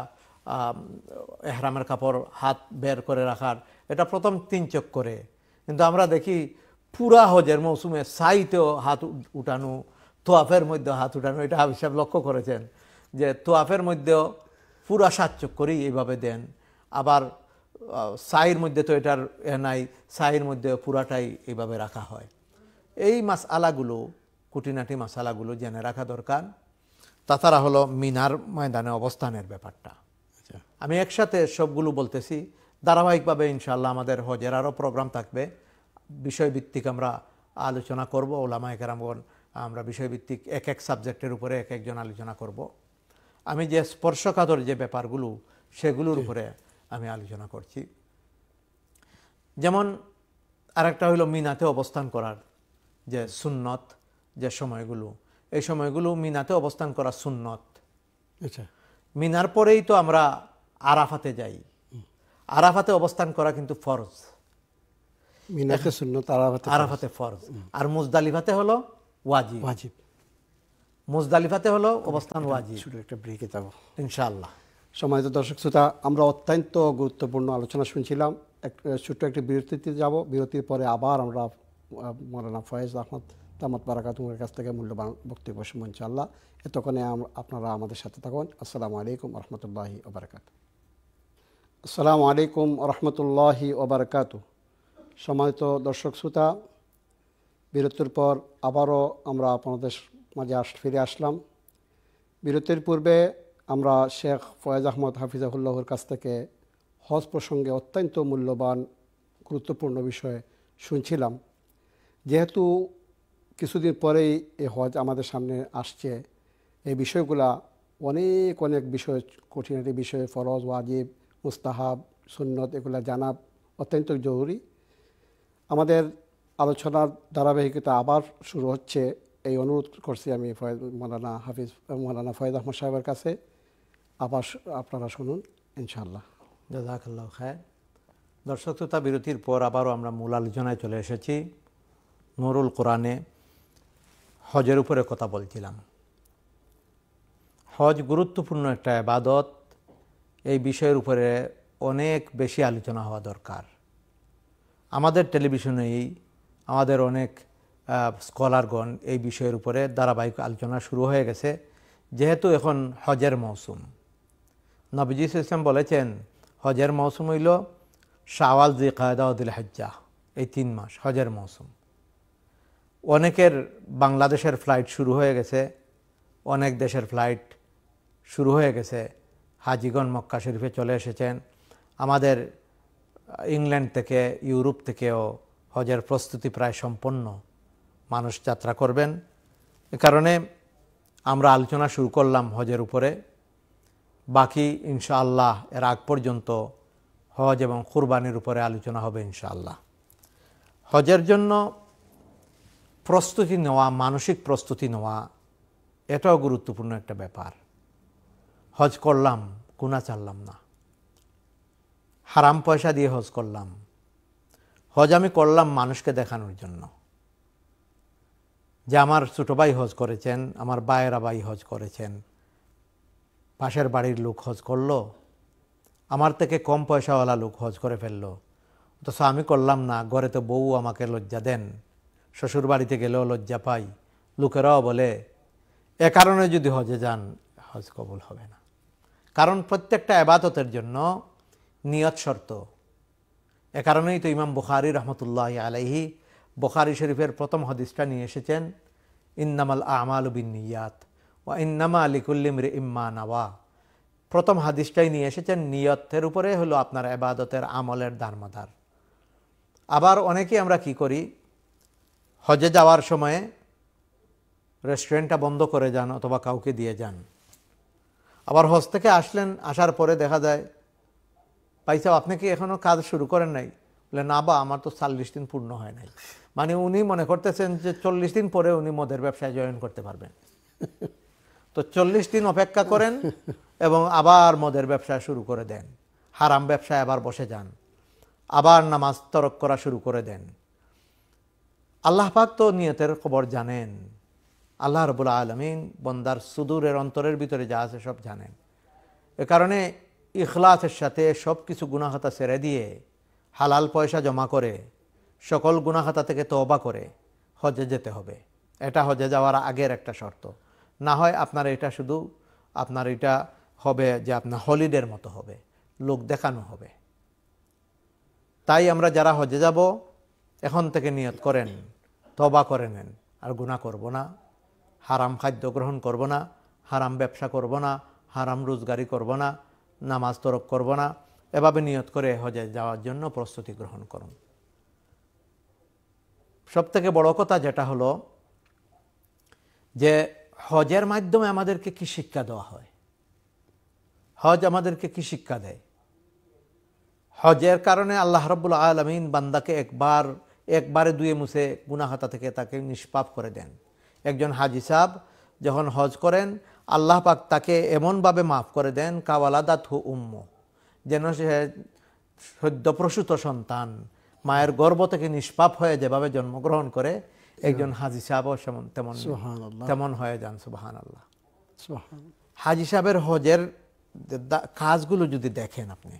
এহরামের কাপড় হাত বের করে রাখার এটা প্রথম তিন চোখ করে কিন্তু আমরা দেখি পুরা হজের মৌসুমে সাইতেও হাত উঠানো তোয়াফের মধ্যে হাত উঠানো এটা হিসাব লক্ষ্য করেছেন যে তোয়াফের মধ্যেও পুরা সাত চোখ করেই এইভাবে দেন আবার সাইয়ের মধ্যে তো এটার এ নাই সাইয়ের মধ্যে পুরাটাই এইভাবে রাখা হয় এই মাস আলাগুলো কুটিনাটি মশালাগুলো জেনে রাখা দরকার তাছাড়া হলো মিনার ময়দানে অবস্থানের ব্যাপারটা আমি একসাথে সবগুলো বলতেছি ধারাবাহিকভাবে ইনশাল্লাহ আমাদের হজের আরও প্রোগ্রাম থাকবে বিষয়ভিত্তিক আমরা আলোচনা করব ওলামা একরামগণ আমরা বিষয়ভিত্তিক এক এক সাবজেক্টের উপরে এক একজন আলোচনা করব আমি যে স্পর্শকাতর যে ব্যাপারগুলো সেগুলোর উপরে আমি আলোচনা করছি যেমন আরেকটা হইল মিনাতে অবস্থান করার যে সুন্নত যে সময়গুলো এই সময়গুলো মিনাতে অবস্থান করা সুন্নত আচ্ছা। মিনার পরেই তো আমরা আরাফাতে যাই আরাফাতে অবস্থান করা কিন্তু ফরজ আরাফাতে ফরজ আর মুজদালিফাতে হলো ওয়াজিব ওয়াজিব মুজদালিফাতে হলো অবস্থান ওয়াজিব ছোট একটা ব্রেকে যাব ইনশাআল্লাহ সময় দর্শক শ্রোতা আমরা অত্যন্ত গুরুত্বপূর্ণ আলোচনা শুনছিলাম এক ছোট্ট একটি বিরতিতে যাব বিরতির পরে আবার আমরা মৌলানা ফয়েজ আহমদ তামত বারাকাতুমের কাছ থেকে মূল্যবান বক্তব্য শুনবেন ইনশাআল্লাহ এতক্ষণে আপনারা আমাদের সাথে থাকুন আসসালামু আলাইকুম রহমতুল্লাহি ওবরাকাতু আসসালামু আলাইকুম রহমতুল্লাহি ওবরকাত সম্মানিত দর্শক শ্রোতা বিরতির পর আবারও আমরা আপনাদের মাঝে আস ফিরে আসলাম বিরতির পূর্বে আমরা শেখ ফয়েজ আহমদ হাফিজাহুল্লাহর কাছ থেকে হজ প্রসঙ্গে অত্যন্ত মূল্যবান গুরুত্বপূর্ণ বিষয়ে শুনছিলাম যেহেতু কিছুদিন পরেই এই হজ আমাদের সামনে আসছে এই বিষয়গুলা অনেক অনেক বিষয় কঠিন বিষয়ে ফরজ ওয়াজিব মুস্তাহাব সুন্নত এগুলো জানা অত্যন্ত জরুরি আমাদের আলোচনার ধারাবাহিকতা আবার শুরু হচ্ছে এই অনুরোধ করছি আমি ফয়েজ মৌলানা হাফিজ মৌলানা ফয়েজ আহমদ সাহেবের কাছে আবার আপনারা শুনুন ইনশাল্লাহ জাজাকাল্লাহ খায় দর্শক শ্রোতা বিরতির পর আবারও আমরা মূল আলোচনায় চলে এসেছি নুরুল কোরআনে হজের উপরে কথা বলছিলাম হজ গুরুত্বপূর্ণ একটা আবাদত এই বিষয়ের উপরে অনেক বেশি আলোচনা হওয়া দরকার আমাদের টেলিভিশনেই আমাদের অনেক স্কলারগণ এই বিষয়ের উপরে ধারাবাহিক আলোচনা শুরু হয়ে গেছে যেহেতু এখন হজের মৌসুম নবজি ইসলাম বলেছেন হজের মৌসুম হইল শাওয়াল জি কায়দাউদ্দিল হজ্জা এই তিন মাস হজের মৌসুম অনেকের বাংলাদেশের ফ্লাইট শুরু হয়ে গেছে অনেক দেশের ফ্লাইট শুরু হয়ে গেছে হাজিগণ মক্কা শরীফে চলে এসেছেন আমাদের ইংল্যান্ড থেকে ইউরোপ থেকেও হজের প্রস্তুতি প্রায় সম্পন্ন মানুষ যাত্রা করবেন এ কারণে আমরা আলোচনা শুরু করলাম হজের উপরে বাকি ইনশাআল্লাহ এর আগ পর্যন্ত হজ এবং কুরবানির উপরে আলোচনা হবে ইনশাআল্লাহ হজের জন্য প্রস্তুতি নেওয়া মানসিক প্রস্তুতি নেওয়া এটাও গুরুত্বপূর্ণ একটা ব্যাপার হজ করলাম গুণা ছাড়লাম না হারাম পয়সা দিয়ে হজ করলাম হজ আমি করলাম মানুষকে দেখানোর জন্য যে আমার ছোটো ভাই হজ করেছেন আমার বায়েরা ভাই হজ করেছেন পাশের বাড়ির লোক হজ করলো আমার থেকে কম পয়সাওয়ালা লোক হজ করে ফেললো অথচ আমি করলাম না ঘরে তো বউ আমাকে লজ্জা দেন শ্বশুর বাড়িতে গেলেও লজ্জা পাই লোকেরাও বলে এ কারণে যদি হজে যান হজ কবুল হবে না কারণ প্রত্যেকটা আবাদতের জন্য নিয়ত শর্ত এ কারণেই তো ইমাম বুখারি রহমতুল্লাহ আলহি বুখারি শরীফের প্রথম হদিসটা নিয়ে এসেছেন ইন্নামাল আমাল বিন নিয়াত ও ইন্নামা কুল্লিম রে ইম্মা আওয়া প্রথম হাদিসটাই নিয়ে এসেছেন নিয়তের উপরে হলো আপনার আবাদতের আমলের দারমাদার আবার অনেকেই আমরা কি করি হজে যাওয়ার সময়ে রেস্টুরেন্টটা বন্ধ করে যান অথবা কাউকে দিয়ে যান আবার হজ থেকে আসলেন আসার পরে দেখা যায় ভাই সাহেব আপনি কি এখনও কাজ শুরু করেন নাই বলে না বা আমার তো চাল্লিশ দিন পূর্ণ হয় নাই মানে উনি মনে করতেছেন যে চল্লিশ দিন পরে উনি মদের ব্যবসায় জয়েন করতে পারবেন তো চল্লিশ দিন অপেক্ষা করেন এবং আবার মদের ব্যবসা শুরু করে দেন হারাম ব্যবসায় আবার বসে যান আবার নামাজ তরক করা শুরু করে দেন আল্লাহ পাক তো নিয়তের খবর জানেন আল্লাহ রবুল্লা আলমিন বন্দার সুদূরের অন্তরের ভিতরে যা আছে সব জানেন এ কারণে ইখলাসের সাথে সব কিছু গুণাহাতা সেরে দিয়ে হালাল পয়সা জমা করে সকল গুণাহাতা থেকে তবা করে হজে যেতে হবে এটা হজে যাওয়ার আগের একটা শর্ত না হয় আপনার এটা শুধু আপনার এটা হবে যে আপনার হলিডের মতো হবে লোক দেখানো হবে তাই আমরা যারা হজে যাব এখন থেকে নিয়ত করেন তবা করে নেন আর গুণা করব না হারাম খাদ্য গ্রহণ করব না হারাম ব্যবসা করব না হারাম রোজগারি করব না নামাজ তরক করব না এভাবে নিয়ত করে হজে যাওয়ার জন্য প্রস্তুতি গ্রহণ করুন সবথেকে বড় কথা যেটা হলো যে হজের মাধ্যমে আমাদেরকে কি শিক্ষা দেওয়া হয় হজ আমাদেরকে কি শিক্ষা দেয় হজের কারণে আল্লাহ রব্বুল আলমিন বান্দাকে একবার একবারে দুয়ে মুছে গুনাহাতা থেকে তাকে নিষ্পাপ করে দেন একজন হাজি সাহ যখন হজ করেন আল্লাহ পাক তাকে এমনভাবে মাফ করে দেন কাওয়ালাদা থু উম্ম যেন সে সদ্যপ্রসূত সন্তান মায়ের গর্ব থেকে নিষ্পাপ হয়ে যেভাবে জন্মগ্রহণ করে একজন হাজি সেমন তেমন তেমন হয়ে যান সুবাহান আল্লাহ হাজি সাহেবের হজের কাজগুলো যদি দেখেন আপনি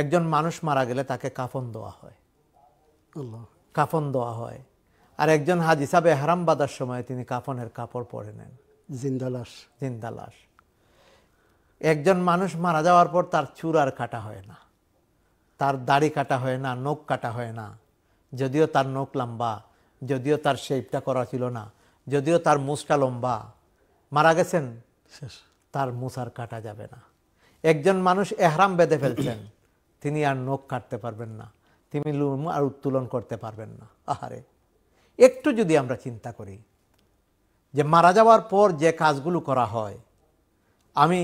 একজন মানুষ মারা গেলে তাকে কাফন দেওয়া হয় কাফন দেওয়া হয় আর একজন হাজ হিসাবে হারাম বাঁধার সময় তিনি কাফনের কাপড় পরে নেন জিন্দালাস জিন্দালাস একজন মানুষ মারা যাওয়ার পর তার চুর আর কাটা হয় না তার দাড়ি কাটা হয় না নখ কাটা হয় না যদিও তার নখ লম্বা যদিও তার শেপটা করা ছিল না যদিও তার মুসটা লম্বা মারা গেছেন তার মুস আর কাটা যাবে না একজন মানুষ এহরাম বেঁধে ফেলছেন তিনি আর নখ কাটতে পারবেন না তিনি লুম আর উত্তোলন করতে পারবেন না আহারে একটু যদি আমরা চিন্তা করি যে মারা যাওয়ার পর যে কাজগুলো করা হয় আমি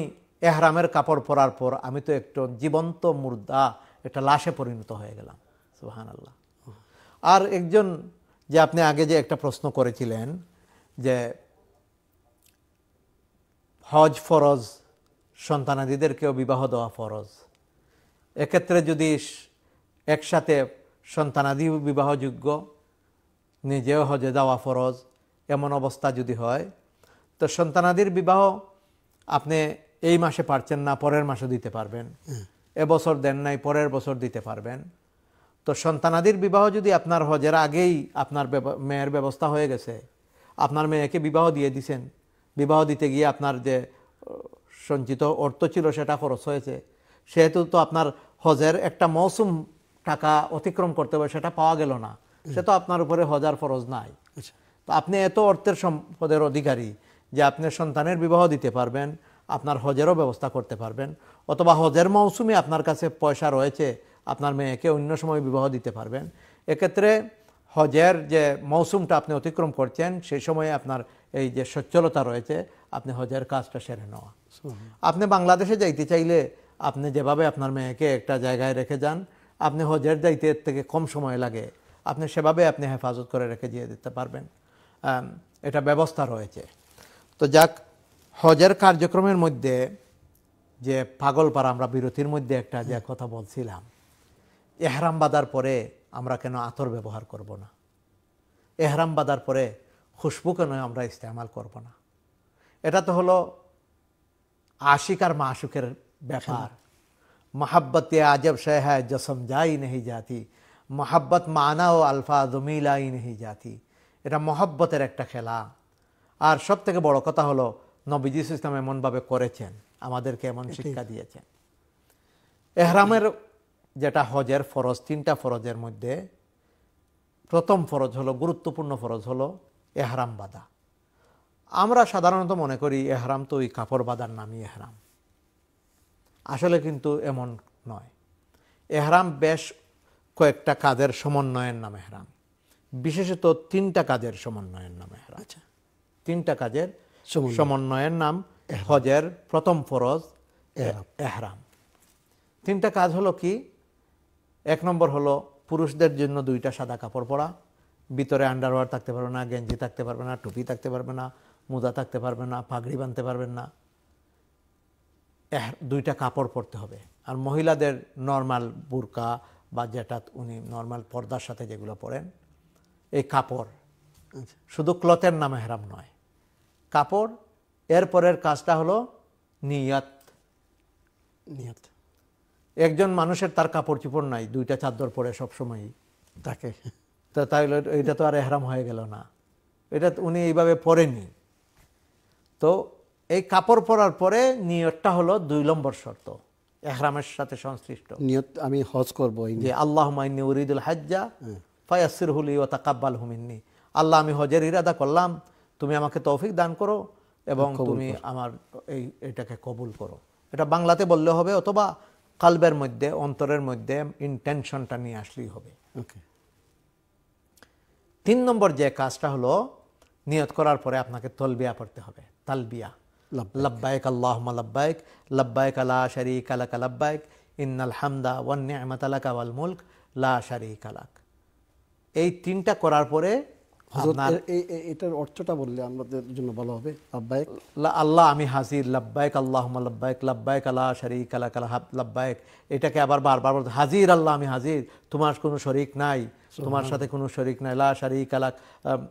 এহরামের কাপড় পরার পর আমি তো একটু জীবন্ত মুর্দা একটা লাশে পরিণত হয়ে গেলাম সুহান আল্লাহ আর একজন যে আপনি আগে যে একটা প্রশ্ন করেছিলেন যে হজ ফরজ সন্তানাদিদেরকেও বিবাহ দেওয়া ফরজ এক্ষেত্রে যদি একসাথে সন্তানাদি বিবাহযোগ্য নিজেও হজে যাওয়া ফরজ এমন অবস্থা যদি হয় তো সন্তানাদির বিবাহ আপনি এই মাসে পারছেন না পরের মাসে দিতে পারবেন এবছর দেন নাই পরের বছর দিতে পারবেন তো সন্তানাদির বিবাহ যদি আপনার হজের আগেই আপনার মেয়ের ব্যবস্থা হয়ে গেছে আপনার মেয়েকে বিবাহ দিয়ে দিছেন বিবাহ দিতে গিয়ে আপনার যে সঞ্চিত অর্থ ছিল সেটা খরচ হয়েছে সেহেতু তো আপনার হজের একটা মৌসুম টাকা অতিক্রম করতে হবে সেটা পাওয়া গেল না সে তো আপনার উপরে হজার ফরজ নাই আচ্ছা। তো আপনি এত অর্থের সম্পদের অধিকারী যে আপনি সন্তানের বিবাহ দিতে পারবেন আপনার হজেরও ব্যবস্থা করতে পারবেন অথবা হজের মৌসুমে আপনার কাছে পয়সা রয়েছে আপনার মেয়েকে অন্য সময় বিবাহ দিতে পারবেন এক্ষেত্রে হজের যে মৌসুমটা আপনি অতিক্রম করছেন সেই সময়ে আপনার এই যে সচ্ছলতা রয়েছে আপনি হজের কাজটা সেরে নেওয়া আপনি বাংলাদেশে যাইতে চাইলে আপনি যেভাবে আপনার মেয়েকে একটা জায়গায় রেখে যান আপনি হজের যাইতে এর থেকে কম সময় লাগে আপনি সেভাবে আপনি হেফাজত করে রেখে দিয়ে দিতে পারবেন এটা ব্যবস্থা রয়েছে তো যাক হজের কার্যক্রমের মধ্যে যে পাগলপাড়া আমরা বিরতির মধ্যে একটা যে কথা বলছিলাম এহরাম বাদার পরে আমরা কেন আতর ব্যবহার করব না এহরাম বাদার পরে খুশবু কেন আমরা ইস্তেমাল করব না এটা তো হলো আশিক আর মাসুকের ব্যাপার মাহাব্বতে আজব শেহায় জসম যাই নেহি জাতি মহাব্বত মানা ও আলফা নেহি জাতি এটা মহাব্বতের একটা খেলা আর সব থেকে বড় কথা হলো নবীজি ইসলাম এমনভাবে করেছেন আমাদেরকে এমন শিক্ষা দিয়েছেন এহরামের যেটা হজের ফরজ তিনটা ফরজের মধ্যে প্রথম ফরজ হলো গুরুত্বপূর্ণ ফরজ হলো এহরাম বাধা আমরা সাধারণত মনে করি এহরাম তো ওই কাপড় বাঁধার নামই এহরাম আসলে কিন্তু এমন নয় এহরাম বেশ কয়েকটা কাজের সমন্বয়ের নামে হেরাম বিশেষত তিনটা কাজের সমন্বয়ের নামে হেরাম আচ্ছা তিনটা কাজের সমন্বয়ের নাম হজের প্রথম ফরজ এহরাম তিনটা কাজ হলো কি এক নম্বর হলো পুরুষদের জন্য দুইটা সাদা কাপড় পরা ভিতরে আন্ডারওয়ার থাকতে পারবে না গেঞ্জি থাকতে পারবে না টুপি থাকতে পারবে না মুদা থাকতে পারবে না পাগড়ি বাঁধতে পারবেন না দুইটা কাপড় পরতে হবে আর মহিলাদের নর্মাল বুরকা বা যেটা উনি নর্মাল পর্দার সাথে যেগুলো পরেন এই কাপড় শুধু ক্লথের নামে হেরাম নয় কাপড় এরপরের কাজটা হলো নিয়াত নিয়াত একজন মানুষের তার কাপড় চুপড় নাই দুইটা চাদর পরে সবসময়ই তাকে তো তাই এটা তো আর হেরাম হয়ে গেল না এটা উনি এইভাবে পরেনি তো এই কাপড় পরার পরে নিয়তটা হলো দুই নম্বর শর্ত এহরামের সাথে সংশ্লিষ্ট নিয়ত আমি হজ করবো যে আল্লাহ মাইনি উরিদুল হাজ্জা হ্যাঁ। ফায়াসির হুলি ও তাকাব্বাল হুমিননি আল্লাহ আমি হজের ইরাদা করলাম তুমি আমাকে তৌফিক দান করো এবং তুমি আমার এই এটাকে কবুল করো এটা বাংলাতে বললে হবে অথবা কালবের মধ্যে অন্তরের মধ্যে ইনটেনশনটা নিয়ে আসলেই হবে তিন নম্বর যে কাজটা হলো নিয়ত করার পরে আপনাকে তলবিয়া পড়তে হবে তালবিয়া লব্বায়ক আল্লাহমা লব্বাইক লব্বায়ক লা শরিক আলাক লব্বায়ক ইন্নাল হামদা ওয়ান নিয়ামত আলাক আওয়াল মুলক লা শরিক কালাক এই তিনটা করার পরে এটার অর্থটা বললে আমাদের জন্য ভালো হবে লাব্বায়ক আল্লাহ আমি হাজির লাব্বায়ক আল্লাহমা লাব্বায়ক লাব্বায়ক আল্লাহ শরিক আলাক আল্লাহ লাব্বায়ক এটাকে আবার বারবার বলতে হাজির আল্লাহ আমি হাজির তোমার কোনো শরিক নাই তোমার সাথে কোনো শরিক নাই লা শারিক আলাক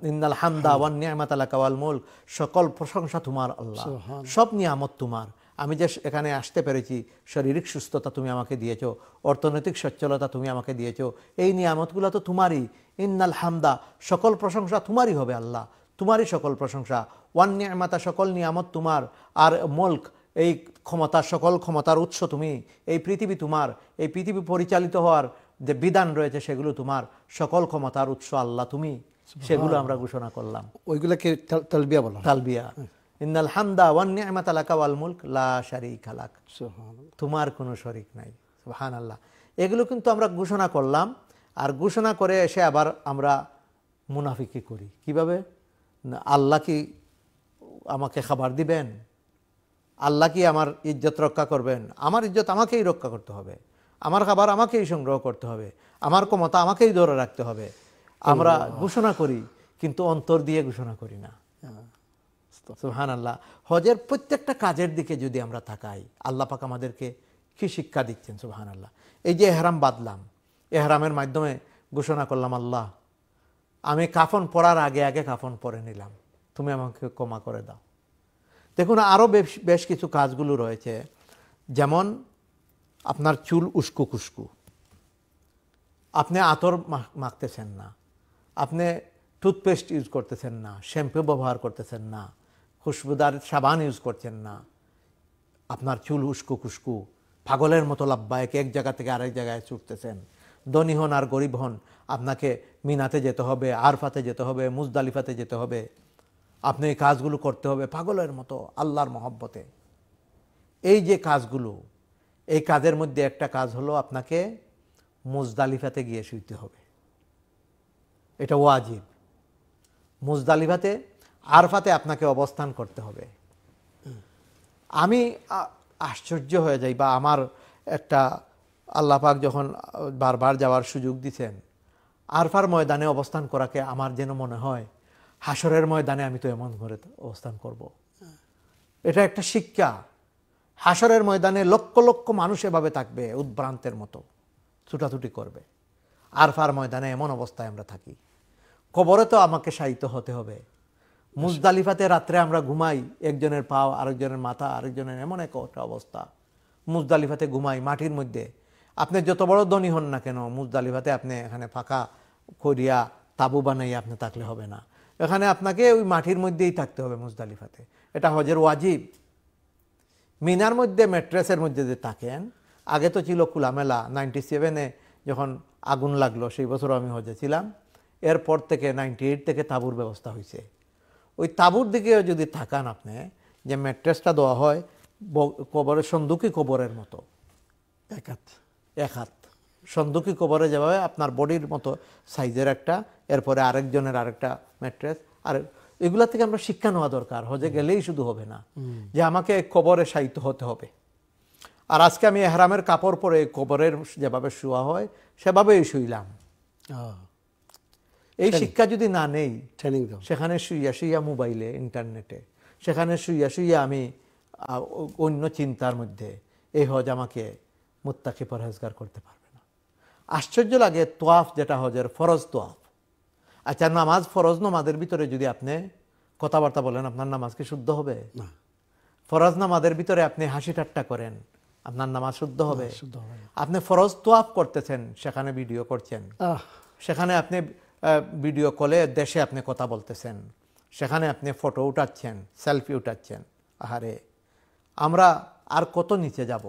ইন্নাল হামদা ওয়ান নিয়ামাত আলাক ওয়াল মুলক সকল প্রশংসা তোমার আল্লাহ সব নিয়ামত তোমার আমি যে এখানে আসতে পেরেছি শারীরিক সুস্থতা তুমি আমাকে দিয়েছো অর্থনৈতিক সচ্ছলতা তুমি আমাকে দিয়েছো এই নিয়ামতগুলো তো তোমারই ইন্নাল হামদা সকল প্রশংসা তোমারই হবে আল্লাহ তোমারই সকল প্রশংসা ওয়ান নিয়ামাতা সকল নিয়ামত তোমার আর মুলক এই ক্ষমতা সকল ক্ষমতার উৎস তুমি এই পৃথিবী তোমার এই পৃথিবী পরিচালিত হওয়ার যে বিধান রয়েছে সেগুলো তোমার সকল ক্ষমতার উৎস আল্লাহ তুমি সেগুলো আমরা ঘোষণা করলাম ওইগুলোকে তালবিয়া বলা তালবিয়া ইন্নাল হামদা ওয়ান নিয়ামাত আলাকা ওয়াল মুলক লা শারিক আলাক তোমার কোনো শরিক নাই সুবহান আল্লাহ এগুলো কিন্তু আমরা ঘোষণা করলাম আর ঘোষণা করে এসে আবার আমরা মুনাফিকি করি কিভাবে আল্লাহ কি আমাকে খাবার দিবেন আল্লাহ কি আমার ইজ্জত রক্ষা করবেন আমার ইজ্জত আমাকেই রক্ষা করতে হবে আমার খাবার আমাকেই সংগ্রহ করতে হবে আমার ক্ষমতা আমাকেই ধরে রাখতে হবে আমরা ঘোষণা করি কিন্তু অন্তর দিয়ে ঘোষণা করি না হ্যাঁ, সুহান আল্লাহ হজের প্রত্যেকটা কাজের দিকে যদি আমরা থাকাই আল্লাহ পাক আমাদেরকে কি শিক্ষা দিচ্ছেন সুহান আল্লাহ এই যে এহরাম বাদলাম এহরামের মাধ্যমে ঘোষণা করলাম আল্লাহ আমি কাফন পরার আগে আগে কাফন পরে নিলাম তুমি আমাকে ক্ষমা করে দাও দেখুন আরও বেশ বেশ কিছু কাজগুলো রয়েছে যেমন আপনার চুল উস্কু কুস্কু আপনি আতর মাখতেছেন না আপনি টুথপেস্ট ইউজ করতেছেন না শ্যাম্পু ব্যবহার করতেছেন না খুশবুদার সাবান ইউজ করছেন না আপনার চুল উস্কু কুস্কু পাগলের মতো লাভবায়ক এক জায়গা থেকে আরেক জায়গায় ছুটতেছেন ধনী হন আর গরিব হন আপনাকে মিনাতে যেতে হবে আরফাতে যেতে হবে মুজদালিফাতে যেতে হবে আপনি এই কাজগুলো করতে হবে পাগলের মতো আল্লাহর মহব্বতে এই যে কাজগুলো এই কাজের মধ্যে একটা কাজ হলো আপনাকে মুজদালিফাতে গিয়ে শুইতে হবে এটা ওয়াজিব মুজদালিফাতে আরফাতে আপনাকে অবস্থান করতে হবে আমি আশ্চর্য হয়ে যাই বা আমার একটা আল্লাপাক যখন বারবার যাওয়ার সুযোগ দিচ্ছেন আরফার ময়দানে অবস্থান করাকে আমার যেন মনে হয় হাসরের ময়দানে আমি তো এমন ঘরে অবস্থান করব। এটা একটা শিক্ষা হাসরের ময়দানে লক্ষ লক্ষ মানুষ এভাবে থাকবে উদ্ভ্রান্তের মতো ছুটাছুটি করবে আরফার ময়দানে এমন অবস্থায় আমরা থাকি কবরে তো আমাকে সাহিত হতে হবে মুজদালিফাতে রাত্রে আমরা ঘুমাই একজনের পা আরেকজনের মাথা আরেকজনের এমন এক অবস্থা মুজদালিফাতে ঘুমাই মাটির মধ্যে আপনি যত বড় ধনী হন না কেন মুজদালিফাতে আপনি এখানে ফাঁকা করিয়া তাবু বানাইয়া আপনি থাকলে হবে না এখানে আপনাকে ওই মাটির মধ্যেই থাকতে হবে মুজদালিফাতে এটা হজের ওয়াজিব মিনার মধ্যে ম্যাট্রেসের মধ্যে যে থাকেন আগে তো ছিল খোলামেলা নাইনটি সেভেনে যখন আগুন লাগলো সেই বছর আমি হজে ছিলাম এরপর থেকে নাইনটি এইট থেকে তাঁবুর ব্যবস্থা হয়েছে ওই তাঁবুর দিকেও যদি থাকান আপনি যে ম্যাট্রেসটা দেওয়া হয় কবরের সন্দুকি কবরের মতো এক হাত এক হাত সন্দুকি কবরে যেভাবে আপনার বডির মতো সাইজের একটা এরপরে আরেকজনের আরেকটা ম্যাট্রেস আর এগুলা থেকে আমরা শিক্ষা নেওয়া দরকার হজে গেলেই শুধু হবে না যে আমাকে কবরে সাহিত্য হতে হবে আর আজকে আমি এহারামের কাপড় পরে কবরের যেভাবে শুয়া হয় সেভাবেই শুইলাম এই শিক্ষা যদি না নেই সেখানে শুইয়া শুইয়া মোবাইলে ইন্টারনেটে সেখানে শুইয়া শুইয়া আমি অন্য চিন্তার মধ্যে এই হজ আমাকে মোত্তাকে পরহেজগার করতে পারবে না আশ্চর্য লাগে তোয়াফ যেটা হজের ফরজ তোয়াফ আচ্ছা নামাজ ফরজ নামাজের ভিতরে যদি আপনি কথাবার্তা বলেন আপনার নামাজ কি শুদ্ধ হবে ফরজ নামাজের ভিতরে আপনি হাসি ঠাট্টা করেন আপনার নামাজ শুদ্ধ হবে আপনি ফরজ তোয়াফ করতেছেন সেখানে ভিডিও করছেন সেখানে আপনি ভিডিও কলে দেশে আপনি কথা বলতেছেন সেখানে আপনি ফটো উঠাচ্ছেন সেলফি উঠাচ্ছেন আহারে আমরা আর কত নিচে যাব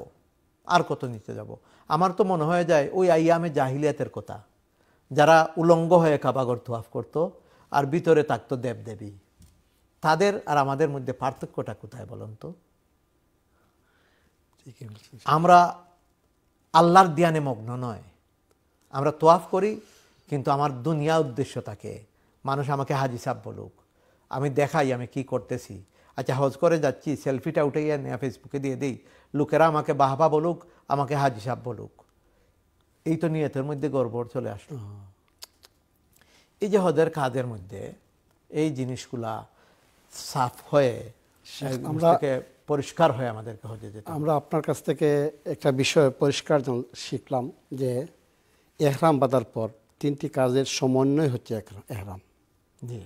আর কত নিচে যাব আমার তো মনে হয়ে যায় ওই আইয়ামে জাহিলিয়াতের কথা যারা উলঙ্গ হয়ে কাবাগর তোয়াফ করত আর ভিতরে থাকতো দেবদেবী তাদের আর আমাদের মধ্যে পার্থক্যটা কোথায় বলুন তো আমরা আল্লাহর দিয়ানে মগ্ন নয় আমরা তোয়াফ করি কিন্তু আমার দুনিয়া উদ্দেশ্য থাকে মানুষ আমাকে হাজি সাহ বলুক আমি দেখাই আমি কি করতেছি আচ্ছা হজ করে যাচ্ছি সেলফিটা উঠে গিয়ে ফেসবুকে দিয়ে দিই লোকেরা আমাকে বাহবা বলুক আমাকে হাজি সাহ বলুক এই তো নিয়তের মধ্যে গর্বর চলে আসলো এই যে হদের কাজের মধ্যে এই জিনিসগুলা সাফ হয়ে আমরা পরিষ্কার হয়ে আমাদেরকে হজে যেতে আমরা আপনার কাছ থেকে একটা বিষয় পরিষ্কার শিখলাম যে এহরাম বাঁধার পর তিনটি কাজের সমন্বয় হচ্ছে এহরাম জি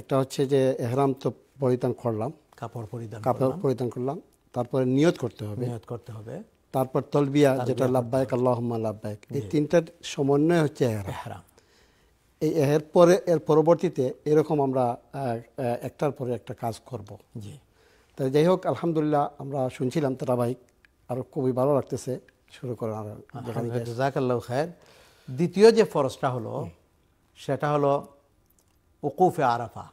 একটা হচ্ছে যে এহরাম তো পরিধান করলাম কাপড় পরিধান কাপড় পরিধান করলাম তারপরে নিয়ত করতে হবে নিয়ত করতে হবে তারপর তলবিয়া যেটা লাভবায়ক আল্লাহমা লাভবায়ক এই তিনটার সমন্বয় হচ্ছে এই এর পরে এর পরবর্তীতে এরকম আমরা একটার পরে একটা কাজ করব জি তাই যাই হোক আলহামদুলিল্লাহ আমরা শুনছিলাম ধারাবাহিক আরও খুবই ভালো লাগতেছে শুরু করার জাকাল্লাহ খায়ের দ্বিতীয় যে ফরজটা হলো সেটা হলো ওকুফে আরাফা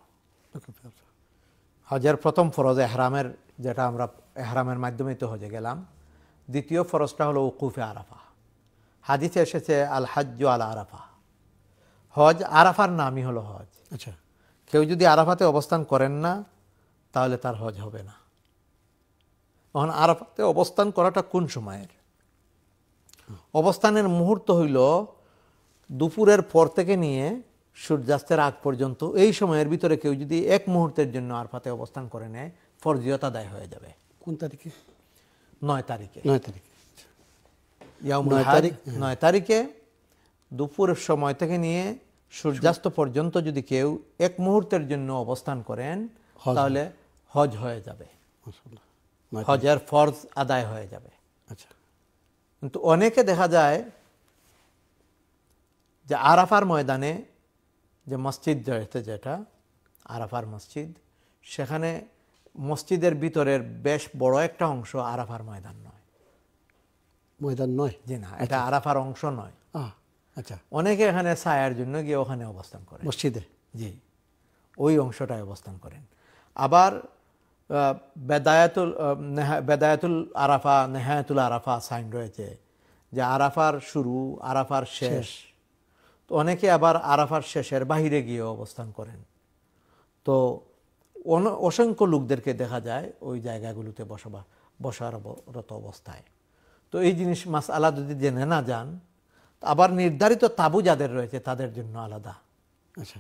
হজের প্রথম ফরজ এহরামের যেটা আমরা এহরামের মাধ্যমে তো হজে গেলাম দ্বিতীয় ফরজটা হলো উকুফে আরাফা হাদিসে এসেছে আল হাজ্জু আল আরাফা হজ আরাফার নামই হলো হজ আচ্ছা কেউ যদি আরাফাতে অবস্থান করেন না তাহলে তার হজ হবে না তখন আরাফাতে অবস্থান করাটা কোন সময়ের অবস্থানের মুহূর্ত হইল দুপুরের পর থেকে নিয়ে সূর্যাস্তের আগ পর্যন্ত এই সময়ের ভিতরে কেউ যদি এক মুহূর্তের জন্য আরফাতে অবস্থান করে নেয় ফরজিয়তা দায় হয়ে যাবে কোন তারিখে নয় তারিখে নয় তারিখে নয় তারিখ হ্যাঁ। নয় তারিখে দুপুরের সময় থেকে নিয়ে সূর্যাস্ত পর্যন্ত যদি কেউ এক মুহূর্তের জন্য অবস্থান করেন তাহলে হজ হয়ে যাবে হজের ফরজ আদায় হয়ে যাবে আচ্ছা কিন্তু অনেকে দেখা যায় যে আরাফার ময়দানে যে মসজিদ রয়েছে যেটা আরাফার মসজিদ সেখানে মসজিদের ভিতরের বেশ বড় একটা অংশ আরাফার ময়দান নয় ময়দান নয় জি না আচ্ছা। এটা আরাফার অংশ নয় আচ্ছা অনেকে এখানে ছায়ার জন্য গিয়ে ওখানে অবস্থান করেন মসজিদে জি ওই অংশটায় অবস্থান করেন আবার বেদায়াতুল বেদায়াতুল আরাফা নেহায়াতুল আরাফা সাইন রয়েছে যে আরাফার শুরু আরাফার শেষ তো অনেকে আবার আরাফার শেষের বাহিরে গিয়ে অবস্থান করেন তো অসংখ্য লোকদেরকে দেখা যায় ওই জায়গাগুলোতে বসবা বসারত অবস্থায় তো এই জিনিস মাস আলা যদি জেনে না যান আবার নির্ধারিত তাবু যাদের রয়েছে তাদের জন্য আলাদা আচ্ছা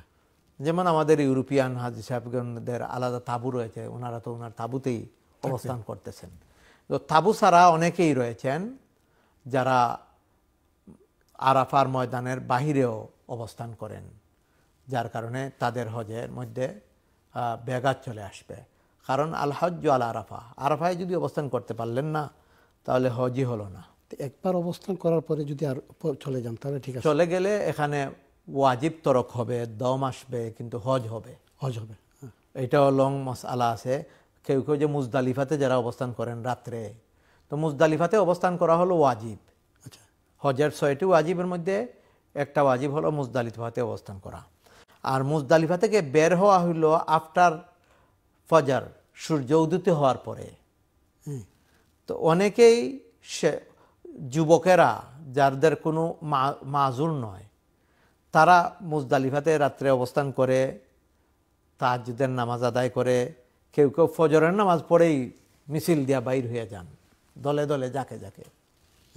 যেমন আমাদের ইউরোপিয়ান হাজি সাহেবগণদের আলাদা তাবু রয়েছে ওনারা তো ওনার তাবুতেই অবস্থান করতেছেন তো তাবু ছাড়া অনেকেই রয়েছেন যারা আরাফার ময়দানের বাহিরেও অবস্থান করেন যার কারণে তাদের হজের মধ্যে ব্যাঘাত চলে আসবে কারণ আল হজ্জ আল আরাফা আরাফায় যদি অবস্থান করতে পারলেন না তাহলে হজই হলো না একবার অবস্থান করার পরে যদি আর চলে যান তাহলে ঠিক আছে চলে গেলে এখানে ওয়াজিব তরক হবে দম আসবে কিন্তু হজ হবে হজ হবে হ্যাঁ। এটাও লং মশালা আছে কেউ কেউ যে মুজদালিফাতে যারা অবস্থান করেন রাত্রে তো মুজদালিফাতে অবস্থান করা হলো ওয়াজিব আচ্ছা হজের ছয়টি ওয়াজিবের মধ্যে একটা ওয়াজিব হলো মুজদালিফাতে অবস্থান করা আর মুজদালিফা থেকে বের হওয়া হইল আফটার ফজার সূর্য উদিত হওয়ার পরে তো অনেকেই সে যুবকেরা যাদের কোনো মাজুর নয় তারা মুজদালিফাতে রাত্রে অবস্থান করে তাহাজুদের নামাজ আদায় করে কেউ কেউ ফজরের নামাজ পড়েই মিছিল দিয়া বাইর হয়ে যান দলে দলে যাকে যাকে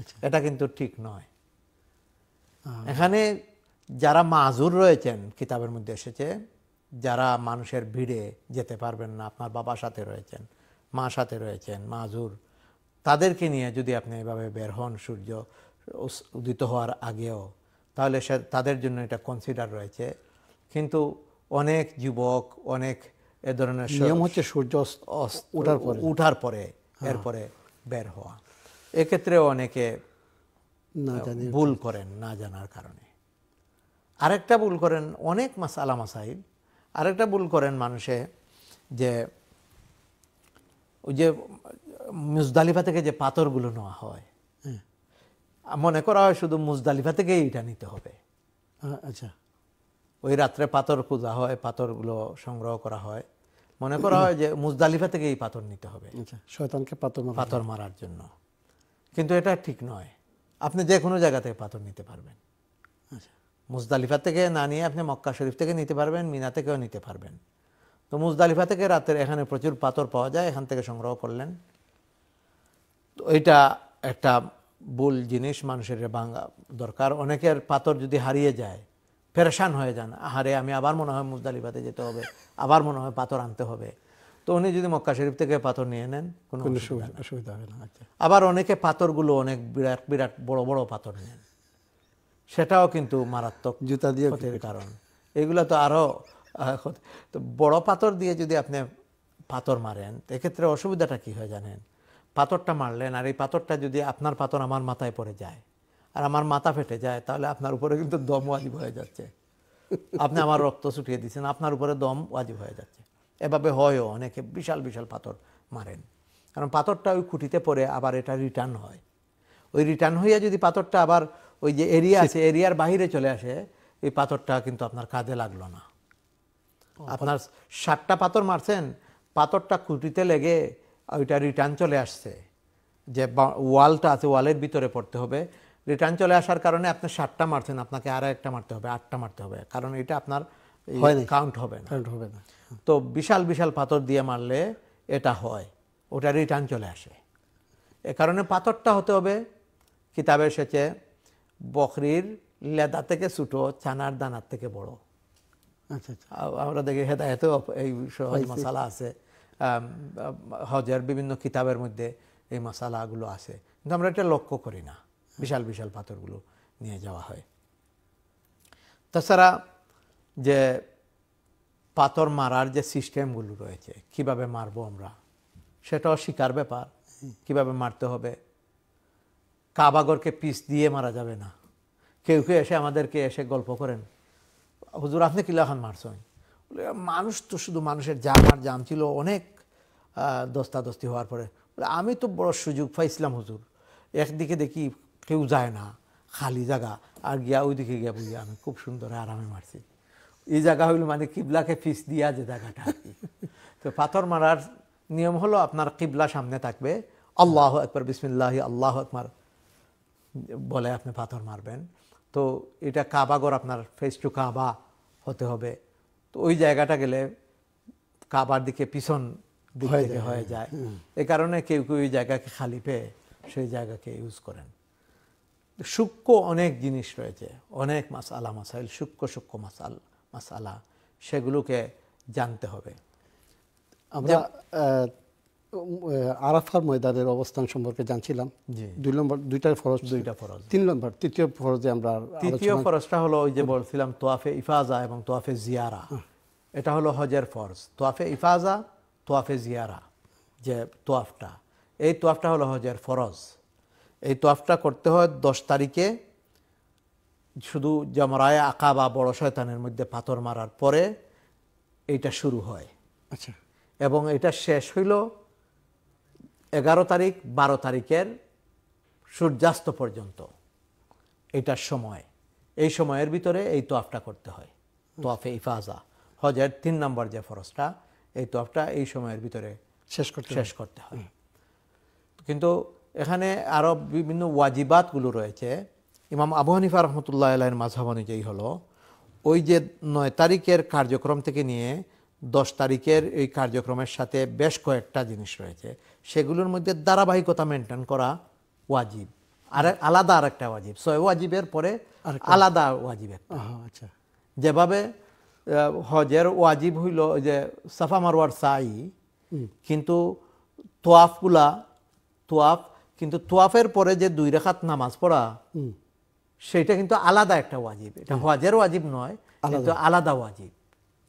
আচ্ছা। এটা কিন্তু ঠিক নয় এখানে যারা মাজুর রয়েছেন কিতাবের মধ্যে এসেছে যারা মানুষের ভিড়ে যেতে পারবেন না আপনার বাবা সাথে রয়েছেন মা সাথে রয়েছেন মাজুর তাদেরকে নিয়ে যদি আপনি এভাবে বের হন সূর্য উদিত হওয়ার আগেও তাহলে সে তাদের জন্য এটা কনসিডার রয়েছে কিন্তু অনেক যুবক অনেক এ ধরনের নিয়ম হচ্ছে সূর্য ওঠার পরে উঠার পরে হ্যাঁ। এরপরে বের হওয়া এক্ষেত্রে অনেকে ভুল করেন না জানার কারণে আরেকটা ভুল করেন অনেক মাস আলা মাসাইল আরেকটা ভুল করেন মানুষে যে ওই যে মুজদালিফা থেকে যে পাথরগুলো নেওয়া হয় মনে করা হয় শুধু মুজদালিফা থেকেই এটা নিতে হবে আচ্ছা ওই রাত্রে পাথর খোঁজা হয় পাথরগুলো সংগ্রহ করা হয় মনে করা হয় যে মুজদালিফা থেকে এই পাথর নিতে হবে আচ্ছা, শয়তানকে পাথর পাথর মারার জন্য কিন্তু এটা ঠিক নয় আপনি যে কোনো জায়গা থেকে পাথর নিতে পারবেন আচ্ছা মুজদালিফা থেকে না নিয়ে আপনি মক্কা শরীফ থেকে নিতে পারবেন মিনা থেকেও নিতে পারবেন তো মুজদালিফা থেকে রাতের এখানে প্রচুর পাথর পাওয়া যায় এখান থেকে সংগ্রহ করলেন তো এটা একটা ভুল জিনিস মানুষের ভাঙা দরকার অনেকের পাথর যদি হারিয়ে যায় ফেরসান হয়ে যান আহারে আমি আবার মনে হয় মুজদালিফাতে যেতে হবে আবার মনে হয় পাথর আনতে হবে তো উনি যদি মক্কা শরীফ থেকে পাথর নিয়ে নেন কোনো অসুবিধা হবে না আচ্ছা। আবার অনেকে পাথরগুলো অনেক বিরাট বিরাট বড় বড় পাথর নেন সেটাও কিন্তু মারাত্মক জুতা দিয়ে ক্ষতির কারণ এগুলো তো আরও তো বড় পাথর দিয়ে যদি আপনি পাথর মারেন এক্ষেত্রে অসুবিধাটা কি হয় জানেন পাথরটা মারলেন আর এই পাথরটা যদি আপনার পাথর আমার মাথায় পড়ে যায় আর আমার মাথা ফেটে যায় তাহলে আপনার উপরে কিন্তু দম ওয়াজিব হয়ে যাচ্ছে আপনি আমার রক্ত ছুটিয়ে দিচ্ছেন আপনার উপরে দম ওয়াজিব হয়ে যাচ্ছে এভাবে হয়ও অনেকে বিশাল বিশাল পাথর মারেন কারণ পাথরটা ওই খুঁটিতে পড়ে আবার এটা রিটার্ন হয় ওই রিটার্ন হইয়া যদি পাথরটা আবার ওই যে এরিয়া আছে এরিয়ার বাহিরে চলে আসে এই পাথরটা কিন্তু আপনার কাজে লাগলো না আপনার ষাটটা পাথর মারছেন পাথরটা খুঁটিতে লেগে ওইটা রিটার্ন চলে আসছে যে ওয়ালটা আছে ওয়ালের ভিতরে পড়তে হবে রিটার্ন চলে আসার কারণে আপনি ষাটটা মারছেন আপনাকে আর একটা মারতে হবে আটটা মারতে হবে কারণ এটা আপনার কাউন্ট হবে না কাউন্ট হবে না তো বিশাল বিশাল পাথর দিয়ে মারলে এটা হয় ওটা রিটার্ন চলে আসে এ কারণে পাথরটা হতে হবে কিতাবে এসেছে বকরির লেদা থেকে ছুটো চানার দানার থেকে বড় আচ্ছা, আচ্ছা। আমরা দেখি হেদায়তে এই সহজ মশালা আছে হজের বিভিন্ন কিতাবের মধ্যে এই মশালাগুলো আছে কিন্তু আমরা এটা লক্ষ্য করি না বিশাল বিশাল পাথরগুলো নিয়ে যাওয়া হয় তাছাড়া যে পাথর মারার যে সিস্টেমগুলো রয়েছে কিভাবে মারবো আমরা সেটাও শিকার ব্যাপার কিভাবে মারতে হবে কাবাগরকে পিস দিয়ে মারা যাবে না কেউ কেউ এসে আমাদেরকে এসে গল্প করেন হুজুর আপনি কিলা খান মারছেন মানুষ তো শুধু মানুষের জাম আর জাম ছিল অনেক দস্তাদস্তি হওয়ার পরে আমি তো বড় সুযোগ পাইছিলাম হুজুর একদিকে দেখি কেউ যায় না খালি জায়গা আর গিয়া ওইদিকে গিয়া বুঝি আমি খুব সুন্দর আরামে মারছি এই জায়গা হইল মানে কিবলাকে ফিস দিয়া যে জায়গাটা তো পাথর মারার নিয়ম হলো আপনার কিবলা সামনে থাকবে আল্লাহ একবার বিসমিল্লাহ আল্লাহ একবার বলে আপনি পাথর মারবেন তো এটা কাবাগর আপনার ফেস টু কাবা হতে হবে তো ওই জায়গাটা গেলে কাবার দিকে পিছন দিক থেকে হয়ে যায় এ কারণে কেউ কেউ ওই জায়গাকে খালি পেয়ে সেই জায়গাকে ইউজ করেন সূক্ষ্ম অনেক জিনিস রয়েছে অনেক মাসালা মাসাইল সূক্ষ্ম সূক্ষ্ম মাসাল মাসালা সেগুলোকে জানতে হবে আমরা আরাফার ময়দানের অবস্থান সম্পর্কে জানছিলাম দুই নম্বর দুইটা ফরজ দুইটা ফরজ তিন নম্বর তৃতীয় ফরজে আমরা তৃতীয় ফরজটা হলো ওই যে বলছিলাম তোয়াফে ইফাজা এবং তোয়াফে জিয়ারা হ্যাঁ। এটা হলো হজের ফরজ তোয়াফে ইফাজা তোয়াফে জিয়ারা যে তোয়াফটা এই তোয়াফটা হলো হজের ফরজ এই তোয়াফটা করতে হয় দশ তারিখে শুধু জমরায় আঁকা বা বড় শয়তানের মধ্যে পাথর মারার পরে এটা শুরু হয় আচ্ছা এবং এটা শেষ হইল এগারো তারিখ বারো তারিখের সূর্যাস্ত পর্যন্ত এটার সময় এই সময়ের ভিতরে এই তোয়াফটা করতে হয় তোয়াফে ইফাজা হজের তিন নম্বর যে ফরসটা এই তোয়াফটা এই সময়ের ভিতরে শেষ করতে শেষ করতে হয় কিন্তু এখানে আরও বিভিন্ন ওয়াজিবাতগুলো রয়েছে ইমাম আবু হানিফা রহমতুল্লাহ আলাইয়ের মাঝাব অনুযায়ী হলো ওই যে নয় তারিখের কার্যক্রম থেকে নিয়ে দশ তারিখের এই কার্যক্রমের সাথে বেশ কয়েকটা জিনিস রয়েছে সেগুলোর মধ্যে ধারাবাহিকতা মেনটেন করা ওয়াজিব আর আলাদা আর একটা ওয়াজিব ছয় ওয়াজিবের পরে আলাদা ওয়াজিব আচ্ছা যেভাবে হজের ওয়াজিব হইল যে সাফা মারোয়ার সাই কিন্তু তোয়াফগুলা তোয়াফ কিন্তু তোয়াফের পরে যে দুই রেখাত নামাজ পড়া সেটা কিন্তু আলাদা একটা ওয়াজিব এটা হজের ওয়াজিব নয় কিন্তু আলাদা ওয়াজিব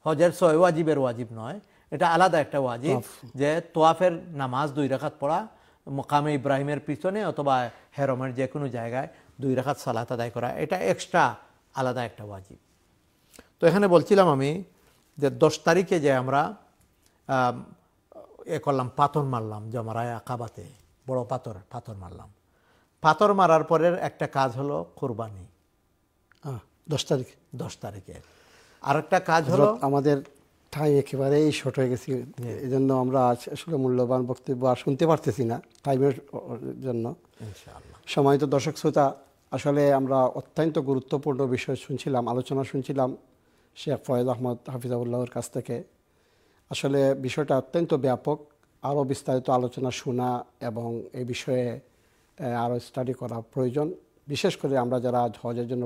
হজের ছয় ওয়াজিবের ওয়াজিব নয় এটা আলাদা একটা ওয়াজিব যে তোয়াফের নামাজ দুই রাখাত পড়া মোকামে ইব্রাহিমের পিছনে অথবা হেরমের যে কোনো জায়গায় দুই রাখাত সালাত আদায় করা এটা এক্সট্রা আলাদা একটা ওয়াজিব তো এখানে বলছিলাম আমি যে দশ তারিখে যে আমরা এ করলাম পাথর মারলাম জমারায় আকাবাতে বড় পাথর পাথর মারলাম পাথর মারার পরের একটা কাজ হলো কোরবানি দশ তারিখ দশ তারিখে একটা কাজ হলো আমাদের টাইম একেবারেই শর্ট হয়ে গেছি এই জন্য আমরা আজ আসলে মূল্যবান বক্তব্য আর শুনতে পারতেছি না টাইমের জন্য সময় তো দর্শক শ্রোতা আসলে আমরা অত্যন্ত গুরুত্বপূর্ণ বিষয় শুনছিলাম আলোচনা শুনছিলাম শেখ ফয়েদ আহমদ হাফিজাউল্লাহর কাছ থেকে আসলে বিষয়টা অত্যন্ত ব্যাপক আরও বিস্তারিত আলোচনা শোনা এবং এই বিষয়ে আরও স্টাডি করা প্রয়োজন বিশেষ করে আমরা যারা হজের জন্য